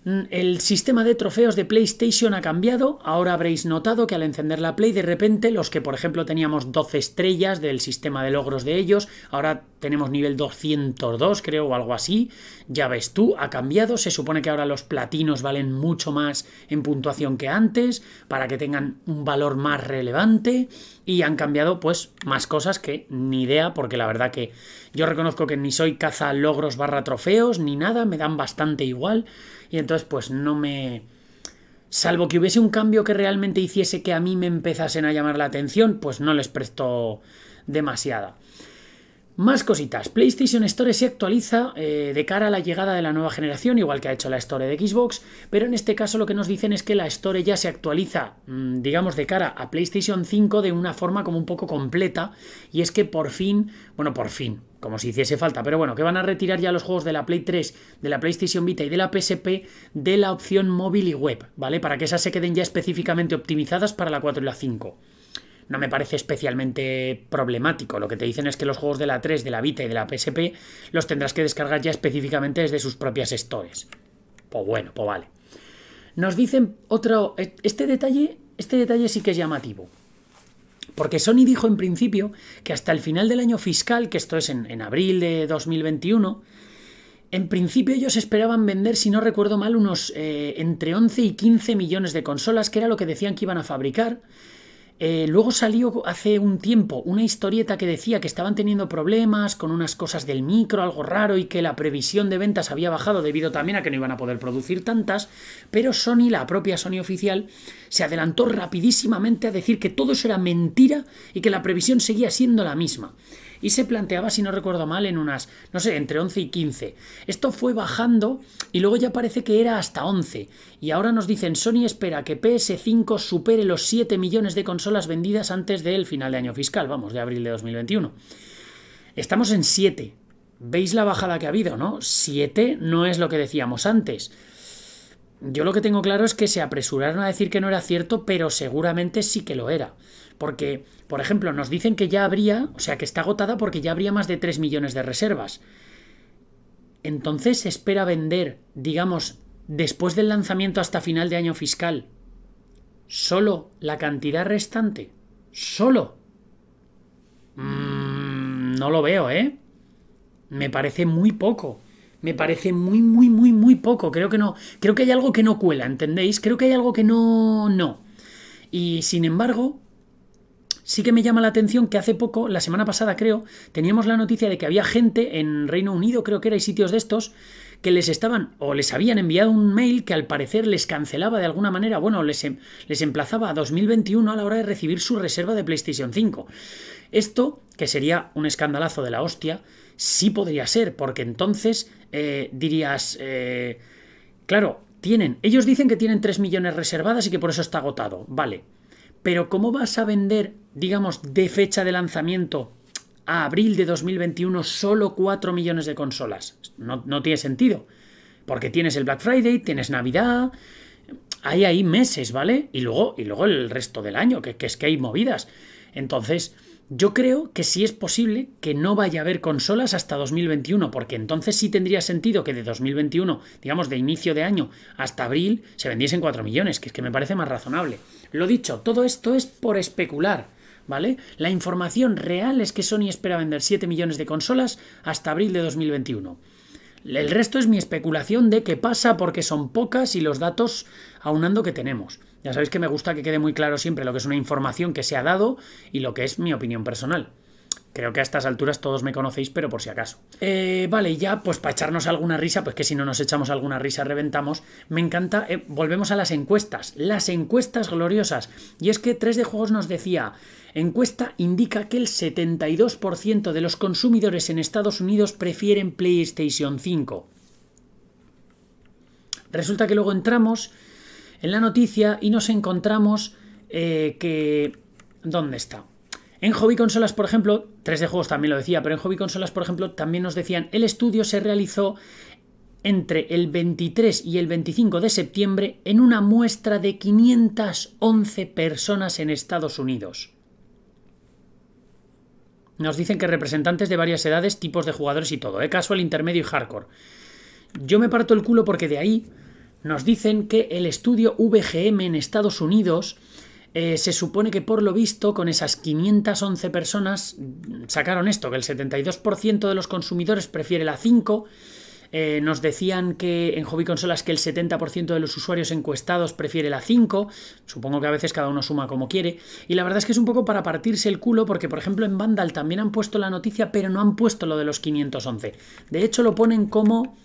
Mm, el sistema de trofeos de PlayStation ha cambiado. Ahora habréis notado que al encender la Play, de repente, los que por ejemplo teníamos 12 estrellas del sistema de logros de ellos, ahora tenemos nivel 202, creo, o algo así. Ya ves tú, ha cambiado. Se supone que ahora los platinos valen mucho más en puntuación que antes, para que tengan un valor más relevante y han cambiado pues más cosas que ni idea, porque la verdad que yo reconozco que ni soy caza logros barra trofeos ni nada, me dan bastante igual y entonces pues no me... Salvo que hubiese un cambio que realmente hiciese que a mí me empezasen a llamar la atención, pues no les presto demasiada. Más cositas. PlayStation Store se actualiza eh, de cara a la llegada de la nueva generación, igual que ha hecho la Store de Xbox, pero en este caso lo que nos dicen es que la Store ya se actualiza, mm, digamos, de cara a PlayStation 5 de una forma como un poco completa, y es que por fin, bueno, por fin, como si hiciese falta, pero bueno, que van a retirar ya los juegos de la Play 3, de la PlayStation Vita y de la PSP de la opción móvil y web, ¿vale? Para que esas se queden ya específicamente optimizadas para la 4 y la 5 no me parece especialmente problemático. Lo que te dicen es que los juegos de la 3, de la Vita y de la PSP los tendrás que descargar ya específicamente desde sus propias stores. Pues bueno, pues vale. Nos dicen otro... E-, este detalle, este detalle sí que es llamativo. Porque Sony dijo en principio que hasta el final del año fiscal, que esto es en, abril de 2021, en principio ellos esperaban vender, si no recuerdo mal, unos eh, entre 11 y 15 millones de consolas, que era lo que decían que iban a fabricar, eh, luego salió hace un tiempo una historieta que decía que estaban teniendo problemas con unas cosas del micro, algo raro, y que la previsión de ventas había bajado debido también a que no iban a poder producir tantas, pero Sony, la propia Sony oficial, se adelantó rapidísimamente a decir que todo eso era mentira y que la previsión seguía siendo la misma y se planteaba, si no recuerdo mal, en unas, no sé, entre 11 y 15. Esto fue bajando y luego ya parece que era hasta 11. Y ahora nos dicen, Sony espera que PS5 supere los 7 millones de consolas vendidas antes del final de año fiscal, vamos, de abril de 2021. Estamos en 7. ¿Veis la bajada que ha habido, no? 7 no es lo que decíamos antes. Yo lo que tengo claro es que se apresuraron a decir que no era cierto, pero seguramente sí que lo era. Porque, por ejemplo, nos dicen que ya habría, o sea, que está agotada porque ya habría más de 3 millones de reservas. Entonces se espera vender, digamos, después del lanzamiento hasta final de año fiscal, solo la cantidad restante. Solo. Mm, no lo veo, ¿eh? Me parece muy poco. Me parece muy, muy, muy, muy poco. Creo que no. Creo que hay algo que no cuela, ¿entendéis? Creo que hay algo que no. No. Y sin embargo, Sí que me llama la atención que hace poco, la semana pasada creo, teníamos la noticia de que había gente en Reino Unido, creo que era, y sitios de estos, que les estaban o les habían enviado un mail que al parecer les cancelaba de alguna manera, bueno, les, em, les emplazaba a 2021 a la hora de recibir su reserva de PlayStation 5. Esto, que sería un escandalazo de la hostia, sí podría ser, porque entonces eh, dirías, eh, claro, tienen, ellos dicen que tienen 3 millones reservadas y que por eso está agotado, vale. Pero ¿cómo vas a vender, digamos, de fecha de lanzamiento a abril de 2021 solo 4 millones de consolas? No, tiene sentido. Porque tienes el Black Friday, tienes Navidad, hay ahí meses, ¿vale? Y luego, y luego el resto del año, que, que es que hay movidas. Entonces, yo creo que sí es posible que no vaya a haber consolas hasta 2021, porque entonces sí tendría sentido que de 2021, digamos de inicio de año hasta abril, se vendiesen 4 millones, que es que me parece más razonable. Lo dicho, todo esto es por especular. ¿Vale? La información real es que Sony espera vender 7 millones de consolas hasta abril de 2021. El resto es mi especulación de qué pasa porque son pocas y los datos aunando que tenemos. Ya sabéis que me gusta que quede muy claro siempre lo que es una información que se ha dado y lo que es mi opinión personal. Creo que a estas alturas todos me conocéis, pero por si acaso. Eh, vale, ya, pues para echarnos alguna risa, pues que si no nos echamos alguna risa reventamos, me encanta, eh, volvemos a las encuestas, las encuestas gloriosas. Y es que 3 d Juegos nos decía, encuesta indica que el 72% de los consumidores en Estados Unidos prefieren PlayStation 5. Resulta que luego entramos en la noticia y nos encontramos eh, que... ¿Dónde está? En Hobby Consolas, por ejemplo, 3D Juegos también lo decía, pero en Hobby Consolas, por ejemplo, también nos decían, el estudio se realizó entre el 23 y el 25 de septiembre en una muestra de 511 personas en Estados Unidos. Nos dicen que representantes de varias edades, tipos de jugadores y todo, ¿eh? casual, intermedio y hardcore. Yo me parto el culo porque de ahí nos dicen que el estudio VGM en Estados Unidos eh, se supone que por lo visto con esas 511 personas mm, sacaron esto, que el 72% de los consumidores prefiere la 5. Eh, nos decían que en hobby consolas que el 70% de los usuarios encuestados prefiere la 5. Supongo que a veces cada uno suma como quiere. Y la verdad es que es un poco para partirse el culo porque, por ejemplo, en Vandal también han puesto la noticia, pero no han puesto lo de los 511. De hecho, lo ponen como...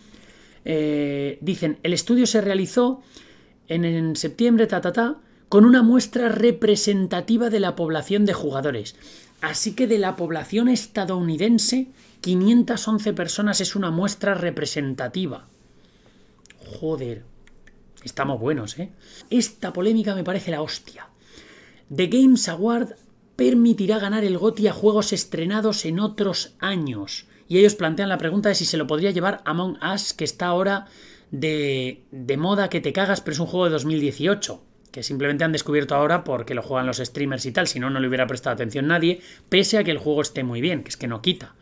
Eh, dicen, el estudio se realizó en, en septiembre, ta, ta, ta con una muestra representativa de la población de jugadores. Así que de la población estadounidense, 511 personas es una muestra representativa. Joder, estamos buenos, ¿eh? Esta polémica me parece la hostia. The Games Award permitirá ganar el GOTI a juegos estrenados en otros años. Y ellos plantean la pregunta de si se lo podría llevar Among Us, que está ahora de, de moda que te cagas, pero es un juego de 2018 que simplemente han descubierto ahora porque lo juegan los streamers y tal, si no, no le hubiera prestado atención nadie, pese a que el juego esté muy bien, que es que no quita.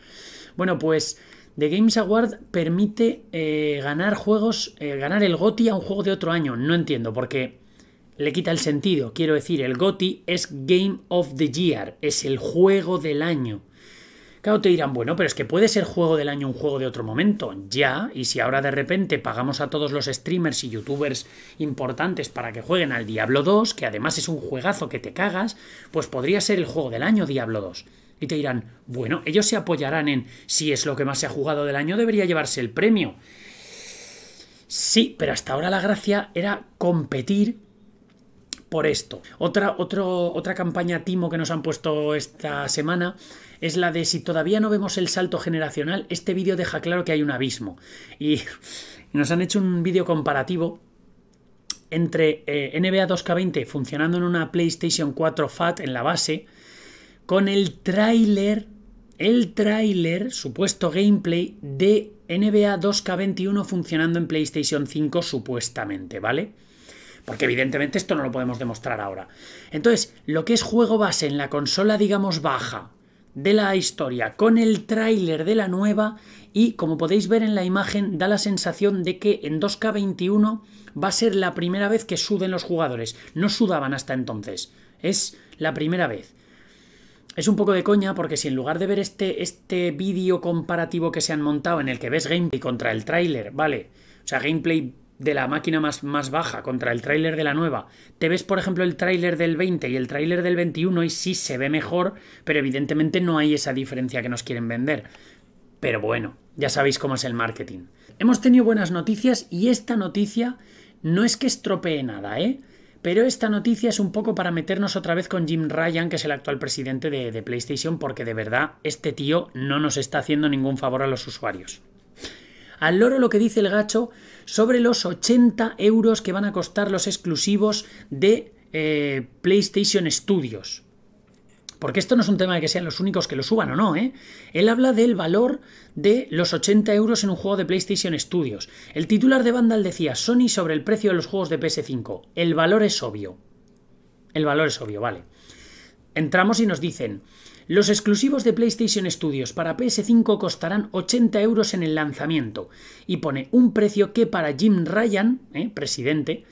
Bueno, pues The Games Award permite eh, ganar juegos, eh, ganar el GOTI a un juego de otro año, no entiendo, porque le quita el sentido, quiero decir, el GOTI es Game of the Year, es el juego del año. Claro, te dirán, bueno, pero es que puede ser juego del año un juego de otro momento, ya, y si ahora de repente pagamos a todos los streamers y youtubers importantes para que jueguen al Diablo 2, que además es un juegazo que te cagas, pues podría ser el juego del año Diablo 2. Y te dirán, bueno, ellos se apoyarán en si es lo que más se ha jugado del año, debería llevarse el premio. Sí, pero hasta ahora la gracia era competir por esto. Otra, otra campaña Timo que nos han puesto esta semana es la de si todavía no vemos el salto generacional, este vídeo deja claro que hay un abismo. Y nos han hecho un vídeo comparativo entre eh, NBA 2K20 funcionando en una PlayStation 4 Fat en la base, con el tráiler, el tráiler, supuesto gameplay de NBA 2K21 funcionando en PlayStation 5 supuestamente, ¿vale? Porque evidentemente esto no lo podemos demostrar ahora. Entonces, lo que es juego base en la consola, digamos, baja, de la historia, con el tráiler de la nueva y como podéis ver en la imagen da la sensación de que en 2K21 va a ser la primera vez que suden los jugadores. No sudaban hasta entonces, es la primera vez. Es un poco de coña porque si en lugar de ver este, este vídeo comparativo que se han montado en el que ves gameplay contra el tráiler, vale, o sea, gameplay de la máquina más, más baja contra el tráiler de la nueva, te ves por ejemplo el tráiler del 20 y el tráiler del 21 y sí se ve mejor, pero evidentemente no hay esa diferencia que nos quieren vender. Pero bueno, ya sabéis cómo es el marketing. Hemos tenido buenas noticias y esta noticia no es que estropee nada, ¿eh? Pero esta noticia es un poco para meternos otra vez con Jim Ryan, que es el actual presidente de, de PlayStation, porque de verdad este tío no nos está haciendo ningún favor a los usuarios al loro lo que dice el gacho sobre los 80 euros que van a costar los exclusivos de eh, PlayStation Studios. Porque esto no es un tema de que sean los únicos que lo suban o no, ¿eh? Él habla del valor de los 80 euros en un juego de PlayStation Studios. El titular de Vandal decía, Sony sobre el precio de los juegos de PS5. El valor es obvio. El valor es obvio, vale. Entramos y nos dicen, los exclusivos de PlayStation Studios para PS5 costarán 80 euros en el lanzamiento y pone un precio que para Jim Ryan, eh, presidente,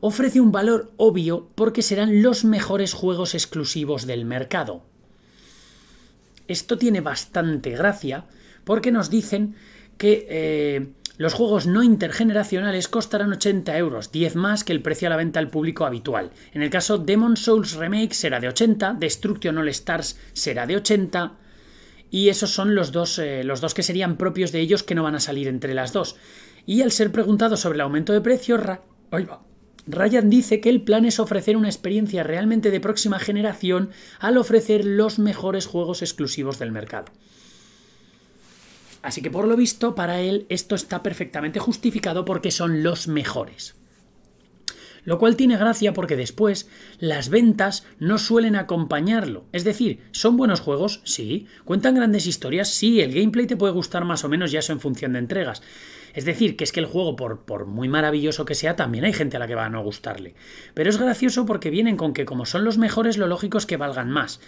ofrece un valor obvio porque serán los mejores juegos exclusivos del mercado. Esto tiene bastante gracia porque nos dicen que eh, los juegos no intergeneracionales costarán 80 euros, 10 más que el precio a la venta al público habitual. En el caso Demon Souls Remake será de 80, Destruction All Stars será de 80, y esos son los dos, eh, los dos que serían propios de ellos que no van a salir entre las dos. Y al ser preguntado sobre el aumento de precio, Ryan dice que el plan es ofrecer una experiencia realmente de próxima generación al ofrecer los mejores juegos exclusivos del mercado. Así que por lo visto para él esto está perfectamente justificado porque son los mejores. Lo cual tiene gracia porque después las ventas no suelen acompañarlo. Es decir, ¿son buenos juegos? Sí. ¿Cuentan grandes historias? Sí. El gameplay te puede gustar más o menos ya eso en función de entregas. Es decir, que es que el juego, por, por, muy maravilloso que sea, también hay gente a la que va a no gustarle. Pero es gracioso porque vienen con que como son los mejores, lo lógico es que valgan más.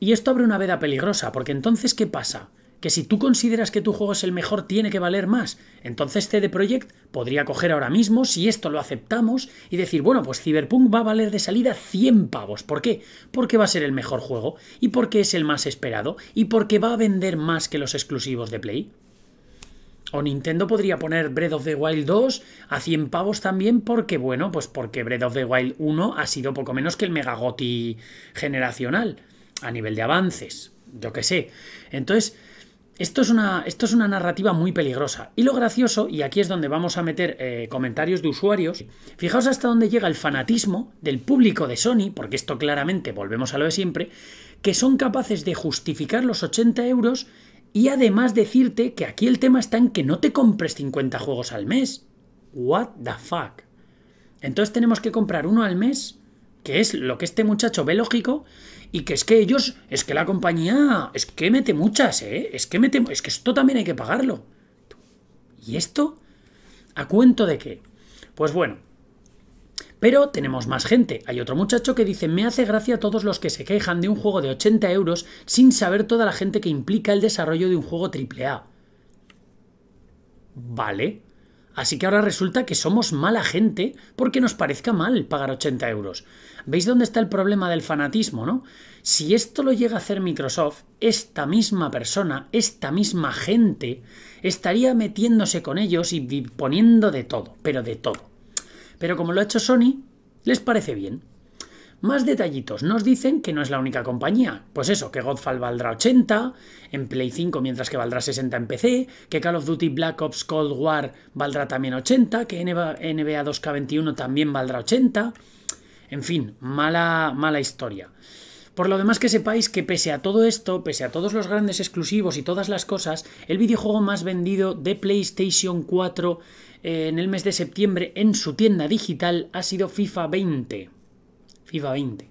Y esto abre una veda peligrosa, porque entonces, ¿qué pasa? que si tú consideras que tu juego es el mejor, tiene que valer más. Entonces CD Projekt podría coger ahora mismo, si esto lo aceptamos, y decir, bueno, pues Cyberpunk va a valer de salida 100 pavos. ¿Por qué? Porque va a ser el mejor juego, y porque es el más esperado, y porque va a vender más que los exclusivos de Play. O Nintendo podría poner Breath of the Wild 2 a 100 pavos también porque, bueno, pues porque Breath of the Wild 1 ha sido poco menos que el megagoti generacional a nivel de avances, yo qué sé. Entonces, esto es, una, esto es una narrativa muy peligrosa. Y lo gracioso, y aquí es donde vamos a meter eh, comentarios de usuarios, fijaos hasta dónde llega el fanatismo del público de Sony, porque esto claramente, volvemos a lo de siempre, que son capaces de justificar los 80 euros y además decirte que aquí el tema está en que no te compres 50 juegos al mes. What the fuck? Entonces tenemos que comprar uno al mes, que es lo que este muchacho ve lógico, y que es que ellos, es que la compañía, es que mete muchas, ¿eh? Es que mete, es que esto también hay que pagarlo. ¿Y esto? ¿A cuento de qué? Pues bueno. Pero tenemos más gente. Hay otro muchacho que dice, me hace gracia a todos los que se quejan de un juego de 80 euros sin saber toda la gente que implica el desarrollo de un juego AAA. Vale. Así que ahora resulta que somos mala gente porque nos parezca mal pagar 80 euros. ¿Veis dónde está el problema del fanatismo, no? Si esto lo llega a hacer Microsoft, esta misma persona, esta misma gente, estaría metiéndose con ellos y poniendo de todo, pero de todo. Pero como lo ha hecho Sony, les parece bien. Más detallitos, nos dicen que no es la única compañía. Pues eso, que Godfall valdrá 80 en Play 5 mientras que valdrá 60 en PC, que Call of Duty Black Ops Cold War valdrá también 80, que NBA 2K21 también valdrá 80. En fin, mala, mala historia. Por lo demás que sepáis que pese a todo esto, pese a todos los grandes exclusivos y todas las cosas, el videojuego más vendido de PlayStation 4 eh, en el mes de septiembre en su tienda digital ha sido FIFA 20. FIFA 20.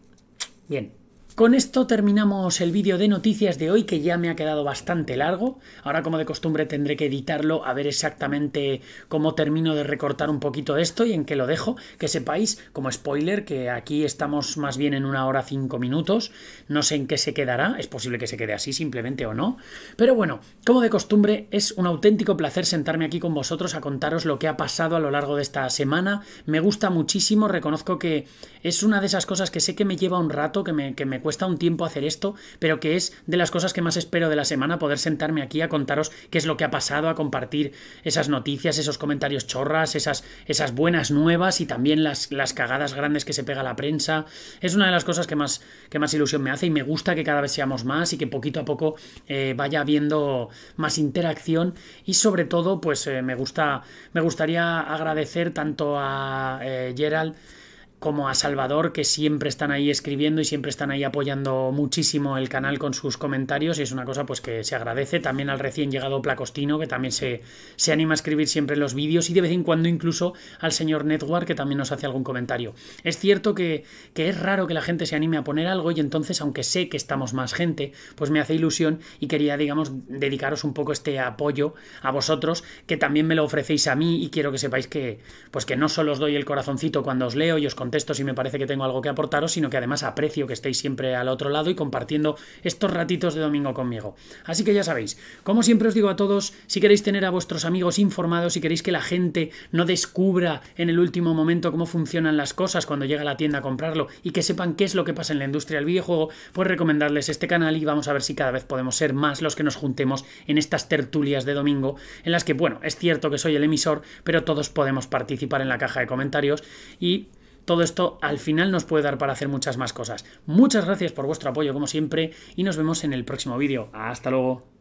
Bien. Con esto terminamos el vídeo de noticias de hoy que ya me ha quedado bastante largo. Ahora como de costumbre tendré que editarlo a ver exactamente cómo termino de recortar un poquito esto y en qué lo dejo. Que sepáis, como spoiler, que aquí estamos más bien en una hora cinco minutos. No sé en qué se quedará, es posible que se quede así simplemente o no. Pero bueno, como de costumbre es un auténtico placer sentarme aquí con vosotros a contaros lo que ha pasado a lo largo de esta semana. Me gusta muchísimo, reconozco que es una de esas cosas que sé que me lleva un rato, que me, que cuesta un tiempo hacer esto, pero que es de las cosas que más espero de la semana poder sentarme aquí a contaros qué es lo que ha pasado, a compartir esas noticias, esos comentarios chorras, esas, esas buenas nuevas y también las, las cagadas grandes que se pega la prensa. Es una de las cosas que más, que más ilusión me hace y me gusta que cada vez seamos más y que poquito a poco eh, vaya habiendo más interacción y sobre todo pues eh, me gusta me gustaría agradecer tanto a eh, Gerald como a Salvador, que siempre están ahí escribiendo y siempre están ahí apoyando muchísimo el canal con sus comentarios y es una cosa pues que se agradece. También al recién llegado Placostino, que también se, anima a escribir siempre los vídeos y de vez en cuando incluso al señor Network que también nos hace algún comentario. Es cierto que, que es raro que la gente se anime a poner algo y entonces, aunque sé que estamos más gente, pues me hace ilusión y quería, digamos, dedicaros un poco este apoyo a vosotros, que también me lo ofrecéis a mí y quiero que sepáis que, pues que no solo os doy el corazoncito cuando os leo y os contesto si me parece que tengo algo que aportaros, sino que además aprecio que estéis siempre al otro lado y compartiendo estos ratitos de domingo conmigo. Así que ya sabéis, como siempre os digo a todos, si queréis tener a vuestros amigos informados, si queréis que la gente no descubra en el último momento cómo funcionan las cosas cuando llega a la tienda a comprarlo y que sepan qué es lo que pasa en la industria del videojuego, pues recomendarles este canal y vamos a ver si cada vez podemos ser más los que nos juntemos en estas tertulias de domingo, en las que, bueno, es cierto que soy el emisor, pero todos podemos participar en la caja de comentarios y todo esto al final nos puede dar para hacer muchas más cosas. Muchas gracias por vuestro apoyo como siempre y nos vemos en el próximo vídeo. Hasta luego.